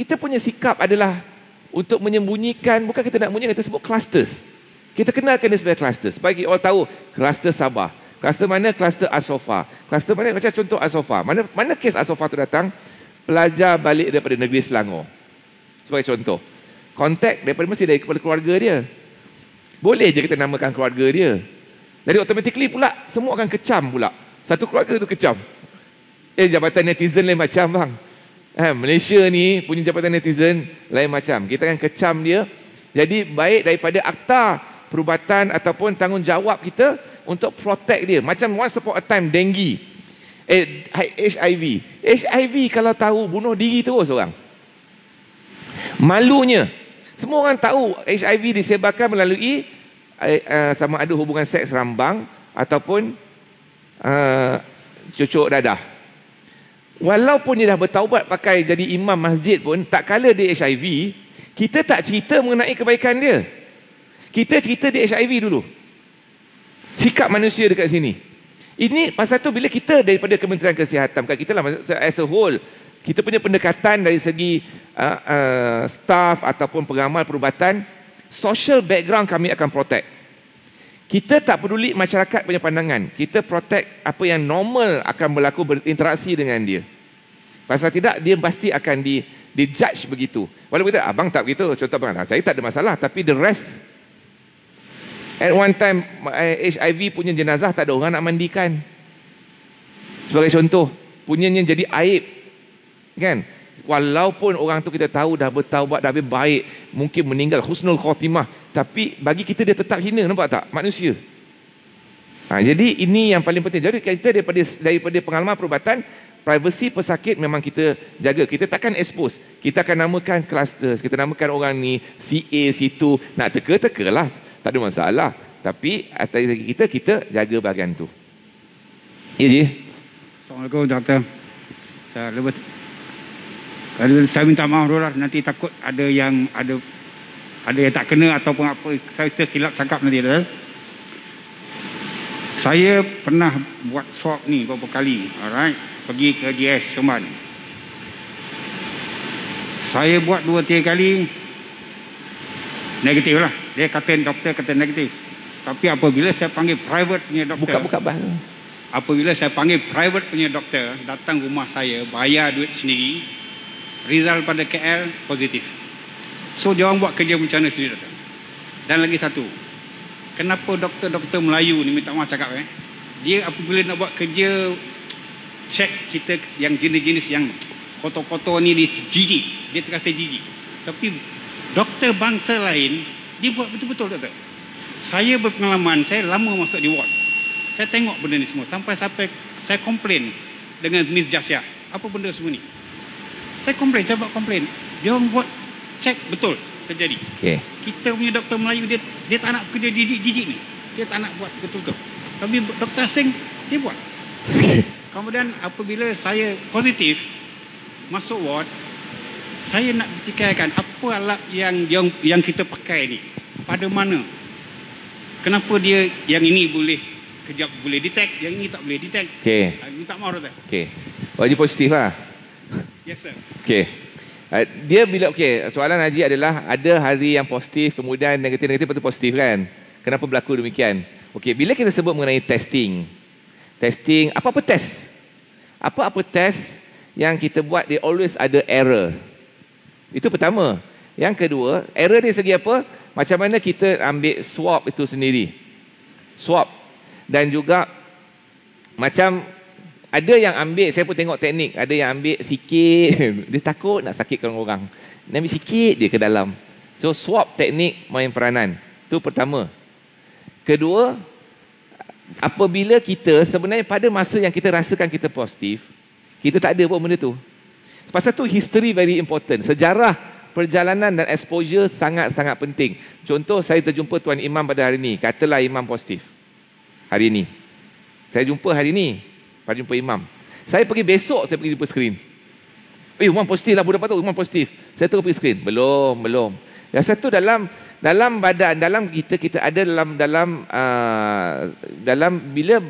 kita punya sikap adalah untuk menyembunyikan, bukan kita nak menyembunyikan, kita sebut clusters. Kita kenal dia sebagai clusters. Sebab kita tahu, cluster Sabah. Cluster mana? Cluster Asofa. Cluster mana? Macam contoh Asofa. Mana mana kes Asofa tu datang? Pelajar balik daripada negeri Selangor. Sebagai contoh kontak daripada mesti dari kepala keluarga dia. Boleh je kita namakan keluarga dia. Jadi automatically pula semua akan kecam pula. Satu keluarga tu kecam. Eh jabatan netizen lain macam bang. Eh, Malaysia ni punya jabatan netizen lain macam. Kita akan kecam dia. Jadi baik daripada akta perubatan ataupun tanggungjawab kita untuk protect dia. Macam once upon a time denggi. Eh, HIV. HIV kalau tahu bunuh diri terus orang. Malunya semua orang tahu HIV disebarkan melalui uh, sama ada hubungan seks rambang ataupun uh, cucuk dadah. Walaupun dia dah bertaubat pakai jadi imam masjid pun, tak kala dia HIV, kita tak cerita mengenai kebaikan dia. Kita cerita dia HIV dulu. Sikap manusia dekat sini. Ini pasal tu bila kita daripada Kementerian Kesihatan, bukan kita lah as a whole, kita punya pendekatan dari segi uh, uh, staff ataupun pengamal perubatan, social background kami akan protect. Kita tak peduli masyarakat punya pandangan. Kita protect apa yang normal akan berlaku berinteraksi dengan dia. Pasal tidak, dia pasti akan di, di judge begitu. Walaupun kita, abang tak begitu. Contoh abang, saya tak ada masalah. Tapi the rest, at one time HIV eh, punya jenazah tak ada orang nak mandikan. Sebagai contoh, punyanya jadi aib Kan? Walaupun orang tu kita tahu dah bertaubat, dah lebih baik, mungkin meninggal husnul khatimah, tapi bagi kita dia tetap hina nampak tak? Manusia. Ha, jadi ini yang paling penting. Jadi kita daripada daripada pengalaman perubatan, privacy pesakit memang kita jaga. Kita takkan expose. Kita akan namakan cluster. Kita namakan orang ni si A, si Nak teka, teka lah. Tak ada masalah. Tapi atas lagi kita, kita jaga bahagian tu. Ya, Ji. Assalamualaikum, Doktor. Saya lebih kalau saya minta maaf dulu lah nanti takut ada yang ada ada yang tak kena ataupun apa saya silap cakap nanti dah. Ya. Saya pernah buat swab ni beberapa kali. Alright. Pergi ke GS Suman. Saya buat dua tiga kali negatif lah. Dia kata doktor kata negatif. Tapi apabila saya panggil private punya doktor buka buka bahan. Apabila saya panggil private punya doktor datang rumah saya bayar duit sendiri Rizal pada KL positif. So dia orang buat kerja macam mana sendiri doktor. Dan lagi satu. Kenapa doktor-doktor Melayu ni minta maaf cakap eh? Dia apabila nak buat kerja check kita yang jenis-jenis yang kotor-kotor ni dia jijik. Dia terasa jijik. Tapi doktor bangsa lain dia buat betul-betul doktor. Saya berpengalaman, saya lama masuk di ward. Saya tengok benda ni semua sampai sampai saya komplain dengan Miss Jasya. Apa benda semua ni? Saya komplain, saya buat komplain. Dia buat check betul terjadi. Okay. Kita punya doktor Melayu dia dia tak nak kerja jijik-jijik ni. Dia tak nak buat betul betul. Tapi doktor Singh dia buat. Kemudian apabila saya positif masuk ward saya nak bertikaikan apa alat yang yang yang kita pakai ni pada mana kenapa dia yang ini boleh kejap boleh detect yang ini tak boleh detect okey ah, tak maaf tu okey wajib positif lah Yes, sir. Okay. Uh, dia bila, okay, soalan Haji adalah ada hari yang positif, kemudian negatif-negatif, lepas positif kan? Kenapa berlaku demikian? Okay, bila kita sebut mengenai testing, testing, apa-apa test? Apa-apa test yang kita buat, dia always ada error. Itu pertama. Yang kedua, error ni segi apa? Macam mana kita ambil swab itu sendiri. Swab. Dan juga macam ada yang ambil, saya pun tengok teknik. Ada yang ambil sikit. dia takut nak sakitkan orang. Dia ambil sikit dia ke dalam. So, swap teknik main peranan. tu pertama. Kedua, apabila kita sebenarnya pada masa yang kita rasakan kita positif, kita tak ada apa benda tu. Pasal tu history very important. Sejarah perjalanan dan exposure sangat-sangat penting. Contoh saya terjumpa Tuan Imam pada hari ini. Katalah Imam positif. Hari ini. Saya jumpa hari ini. Pada jumpa imam. Saya pergi besok, saya pergi jumpa skrin. Eh, umat positif lah budak tu, umat positif. Saya terus pergi skrin. Belum, belum. Yang satu dalam dalam badan, dalam kita, kita ada dalam, dalam, uh, dalam bila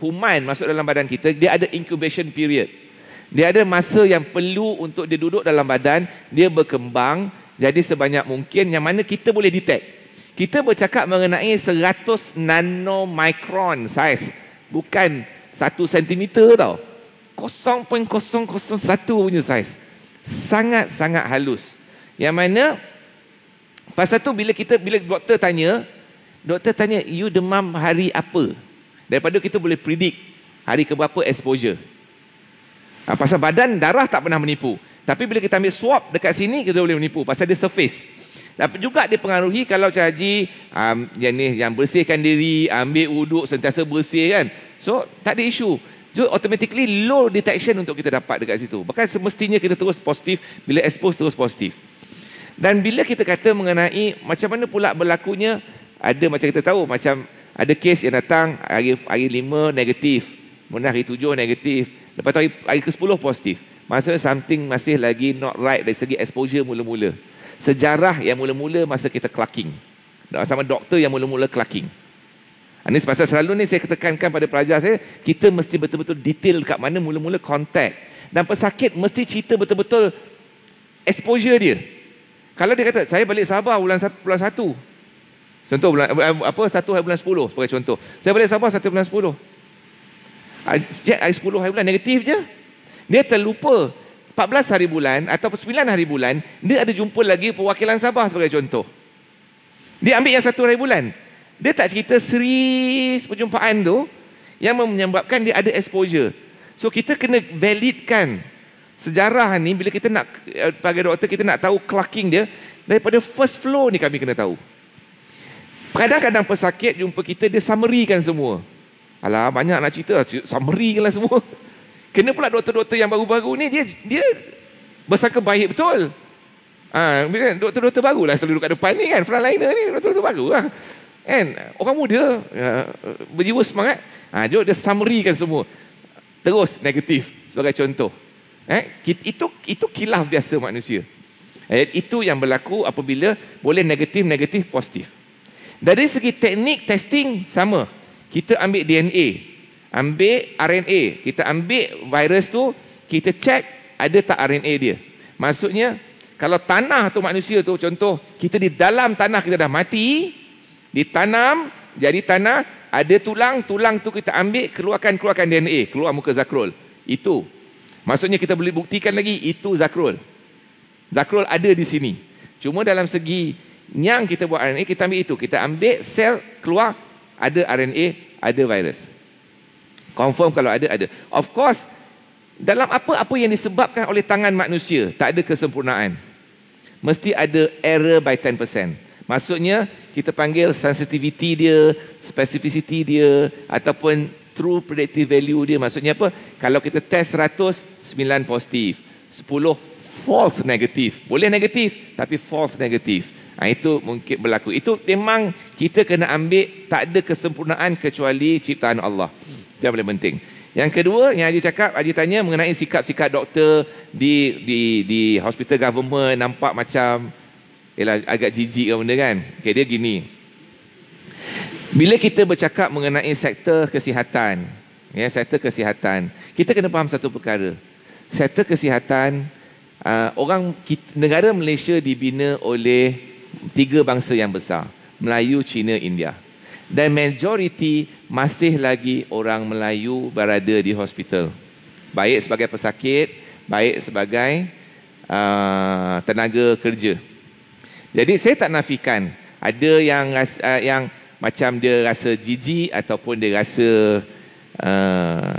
kuman masuk dalam badan kita, dia ada incubation period. Dia ada masa yang perlu untuk dia duduk dalam badan, dia berkembang, jadi sebanyak mungkin yang mana kita boleh detect. Kita bercakap mengenai 100 nanomicron size. Bukan satu sentimeter tau. 0.001 punya saiz. Sangat-sangat halus. Yang mana, pasal tu bila kita, bila doktor tanya, doktor tanya, you demam hari apa? Daripada kita boleh predict hari keberapa exposure. Ah, pasal badan darah tak pernah menipu. Tapi bila kita ambil swab dekat sini, kita boleh menipu. Pasal dia surface. Dapat juga dipengaruhi kalau cik haji um, yang ni yang bersihkan diri, ambil wuduk sentiasa bersih kan. So tak ada isu. So automatically low detection untuk kita dapat dekat situ. Bahkan semestinya kita terus positif bila expose terus positif. Dan bila kita kata mengenai macam mana pula berlakunya ada macam kita tahu macam ada kes yang datang hari hari 5 negatif, kemudian hari tujuh negatif, lepas tu hari, hari ke-10 positif. Maksudnya something masih lagi not right dari segi exposure mula-mula sejarah yang mula-mula masa kita clucking, Sama doktor yang mula-mula clucking. Ini ah, sebab selalu ni saya ketekankan pada pelajar saya, kita mesti betul-betul detail kat mana mula-mula kontak. Dan pesakit mesti cerita betul-betul exposure dia. Kalau dia kata, saya balik Sabah bulan, bulan 1. Contoh, bulan, eh, eh, apa, satu hari bulan sepuluh sebagai contoh. Saya balik Sabah 1 bulan sepuluh. Ah, sejak hari 10 hari bulan, negatif je. Dia terlupa 14 hari bulan atau 9 hari bulan, dia ada jumpa lagi perwakilan Sabah sebagai contoh. Dia ambil yang satu hari bulan. Dia tak cerita seri perjumpaan tu yang menyebabkan dia ada exposure. So kita kena validkan sejarah ni bila kita nak eh, bagi doktor kita nak tahu clucking dia daripada first flow ni kami kena tahu. Kadang-kadang pesakit jumpa kita dia summarykan semua. Alah banyak nak cerita summarykanlah semua. Kena pula doktor-doktor yang baru-baru ni dia dia bersangka baik betul. Ah, ha, kan doktor-doktor barulah selalu duduk kat depan ni kan, frontliner ni doktor-doktor barulah. Kan orang muda ya, berjiwa semangat. Ah, ha, dia summary kan semua. Terus negatif sebagai contoh. Eh, itu itu kilah biasa manusia. Eh, itu yang berlaku apabila boleh negatif negatif positif. Dari segi teknik testing sama. Kita ambil DNA, Ambil RNA, kita ambil virus tu, kita cek ada tak RNA dia. Maksudnya kalau tanah tu manusia tu contoh kita di dalam tanah kita dah mati, ditanam jadi tanah, ada tulang, tulang tu kita ambil, keluarkan keluarkan DNA, keluar muka Zakrul. Itu. Maksudnya kita boleh buktikan lagi itu Zakrul. Zakrul ada di sini. Cuma dalam segi yang kita buat RNA, kita ambil itu. Kita ambil sel keluar, ada RNA, ada virus. Confirm kalau ada, ada. Of course, dalam apa-apa yang disebabkan oleh tangan manusia, tak ada kesempurnaan. Mesti ada error by 10%. Maksudnya, kita panggil sensitivity dia, specificity dia, ataupun true predictive value dia. Maksudnya apa? Kalau kita test 100, 9 positif. 10 false negatif. Boleh negatif, tapi false negative. Ha, itu mungkin berlaku. Itu memang kita kena ambil tak ada kesempurnaan kecuali ciptaan Allah. Itu yang paling penting. Yang kedua yang Haji cakap, Haji tanya mengenai sikap-sikap doktor di di di hospital government nampak macam ialah agak jijik ke benda kan. Okay, dia gini. Bila kita bercakap mengenai sektor kesihatan, ya sektor kesihatan, kita kena faham satu perkara. Sektor kesihatan uh, orang kita, negara Malaysia dibina oleh tiga bangsa yang besar. Melayu, China, India. Dan majoriti masih lagi orang Melayu berada di hospital. Baik sebagai pesakit, baik sebagai uh, tenaga kerja. Jadi saya tak nafikan ada yang uh, yang macam dia rasa jijik ataupun dia rasa uh,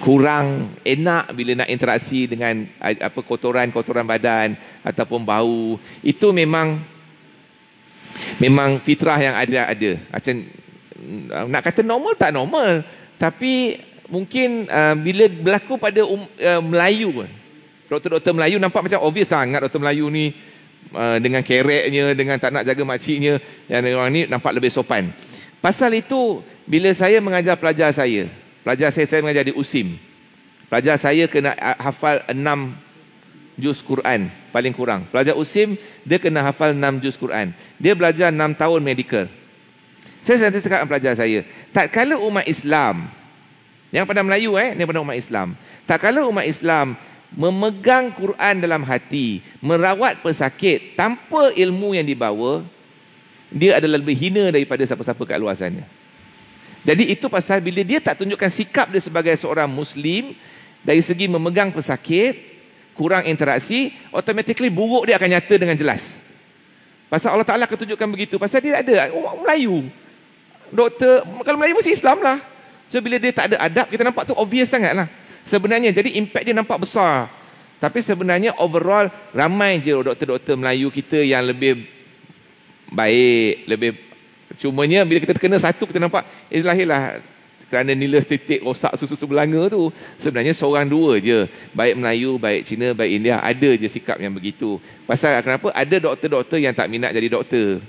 kurang enak bila nak interaksi dengan apa kotoran-kotoran badan ataupun bau itu memang memang fitrah yang ada ada macam mm, nak kata normal tak normal tapi mungkin uh, bila berlaku pada um, uh, Melayu doktor-doktor Melayu nampak macam obvious lah ingat doktor Melayu ni uh, dengan kereknya dengan tak nak jaga makciknya yang orang ni nampak lebih sopan pasal itu bila saya mengajar pelajar saya Pelajar saya, saya mengajar di USIM. Pelajar saya kena ha-, hafal enam juz Quran paling kurang. Pelajar USIM, dia kena hafal enam juz Quran. Dia belajar enam tahun medical. Saya sentiasa cakap dengan pelajar saya, tak kala umat Islam, yang pada Melayu eh, ni pada umat Islam. Tak kala umat Islam memegang Quran dalam hati, merawat pesakit tanpa ilmu yang dibawa, dia adalah lebih hina daripada siapa-siapa kat luar sana. Jadi itu pasal bila dia tak tunjukkan sikap dia sebagai seorang Muslim dari segi memegang pesakit, kurang interaksi, automatically buruk dia akan nyata dengan jelas. Pasal Allah Ta'ala akan tunjukkan begitu. Pasal dia ada orang Melayu. Doktor, kalau Melayu mesti Islam lah. So bila dia tak ada adab, kita nampak tu obvious sangat lah. Sebenarnya, jadi impact dia nampak besar. Tapi sebenarnya overall, ramai je doktor-doktor Melayu kita yang lebih baik, lebih Cumanya bila kita terkena satu kita nampak eh lah kerana nilai setitik rosak susu sebelanga tu sebenarnya seorang dua je baik Melayu baik Cina baik India ada je sikap yang begitu pasal kenapa ada doktor-doktor yang tak minat jadi doktor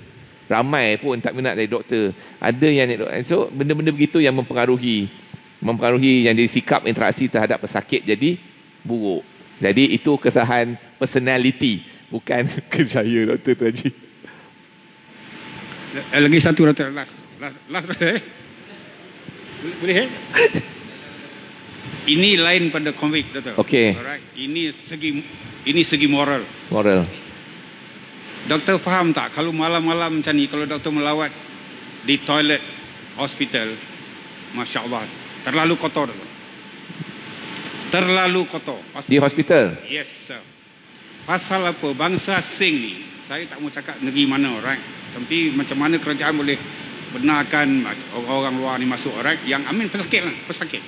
ramai pun tak minat jadi doktor ada yang so benda-benda begitu yang mempengaruhi mempengaruhi yang jadi sikap interaksi terhadap pesakit jadi buruk jadi itu kesalahan personality bukan kejayaan doktor tu Haji. Eh lagi satu rata last last last eh boleh eh ini lain pada komik doktor okey alright ini segi ini segi moral moral doktor faham tak kalau malam-malam macam ni kalau doktor melawat di toilet hospital masya-Allah terlalu kotor doktor. terlalu kotor hospital. di hospital yes sir pasal apa bangsa asing ni saya tak mau cakap negeri mana right tapi macam mana kerajaan boleh benarkan orang-orang luar ni masuk right yang amin pesakit lah pesakit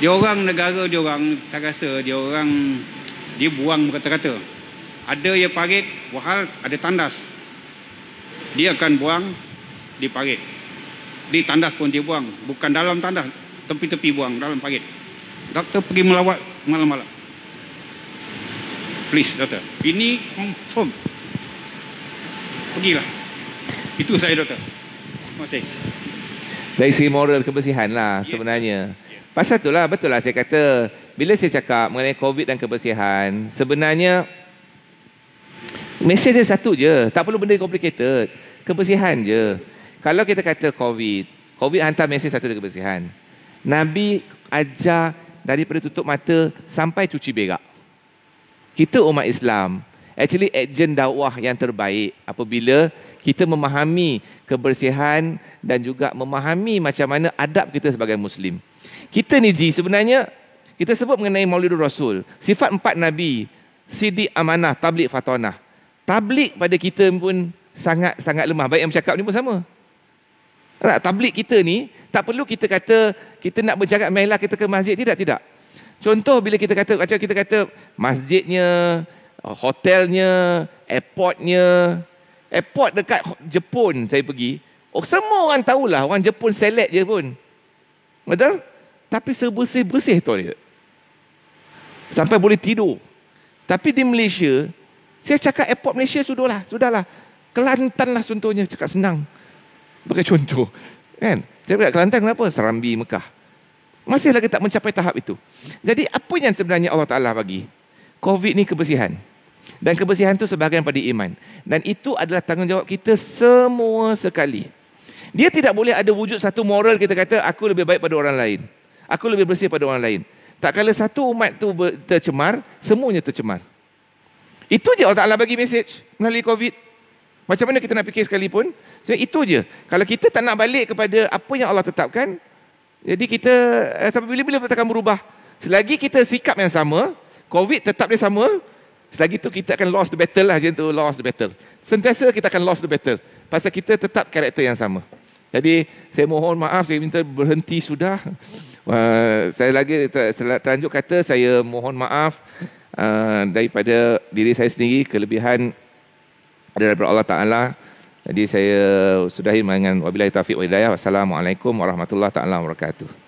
dia orang negara dia orang saya rasa dia orang dia buang kata-kata ada yang parit wahal ada tandas dia akan buang di parit di tandas pun dia buang bukan dalam tandas tepi-tepi buang dalam parit doktor pergi melawat malam-malam Please doktor. Ini confirm. Pergilah. Itu saya doktor. Terima kasih. Dari segi moral kebersihan lah yes. sebenarnya. Yeah. Pasal lah betul lah saya kata. Bila saya cakap mengenai COVID dan kebersihan. Sebenarnya. Mesej dia satu je. Tak perlu benda complicated. Kebersihan je. Kalau kita kata COVID. COVID hantar mesej satu dia kebersihan. Nabi ajar daripada tutup mata sampai cuci berak kita umat Islam actually agent dakwah yang terbaik apabila kita memahami kebersihan dan juga memahami macam mana adab kita sebagai muslim. Kita ni ji sebenarnya kita sebut mengenai Maulidur Rasul, sifat empat nabi, Siddiq Amanah, Tabligh Fatonah. Tabligh pada kita pun sangat-sangat lemah. Baik yang bercakap ni pun sama. Tak tabligh kita ni tak perlu kita kata kita nak berjaga mailah kita ke masjid tidak tidak. Contoh bila kita kata macam kita kata masjidnya, hotelnya, airportnya. Airport dekat Jepun saya pergi. Oh semua orang tahulah orang Jepun selek je pun. Betul? Tapi sebersih-bersih toilet. Sampai boleh tidur. Tapi di Malaysia, saya cakap airport Malaysia sudahlah, sudahlah. Kelantan lah contohnya, cakap senang. Bagi contoh. Kan? Saya cakap Kelantan kenapa? Serambi Mekah. Masih lagi tak mencapai tahap itu. Jadi apa yang sebenarnya Allah Ta'ala bagi? Covid ni kebersihan. Dan kebersihan itu sebahagian pada iman. Dan itu adalah tanggungjawab kita semua sekali. Dia tidak boleh ada wujud satu moral kita kata, aku lebih baik pada orang lain. Aku lebih bersih pada orang lain. Tak kala satu umat tu tercemar, semuanya tercemar. Itu je Allah Ta'ala bagi mesej melalui COVID. Macam mana kita nak fikir sekalipun. So, itu je. Kalau kita tak nak balik kepada apa yang Allah tetapkan, jadi kita eh, sampai bila-bila kita akan berubah? Selagi kita sikap yang sama, COVID tetap dia sama, selagi itu kita akan lost the battle lah macam tu, lost the battle. Sentiasa kita akan lost the battle. Pasal kita tetap karakter yang sama. Jadi saya mohon maaf, saya minta berhenti sudah. Uh, saya lagi terlanjut kata saya mohon maaf uh, daripada diri saya sendiri kelebihan daripada Allah Ta'ala. Jadi saya sudahi dengan wabillahi taufiq wal hidayah. Wassalamualaikum warahmatullahi taala wabarakatuh.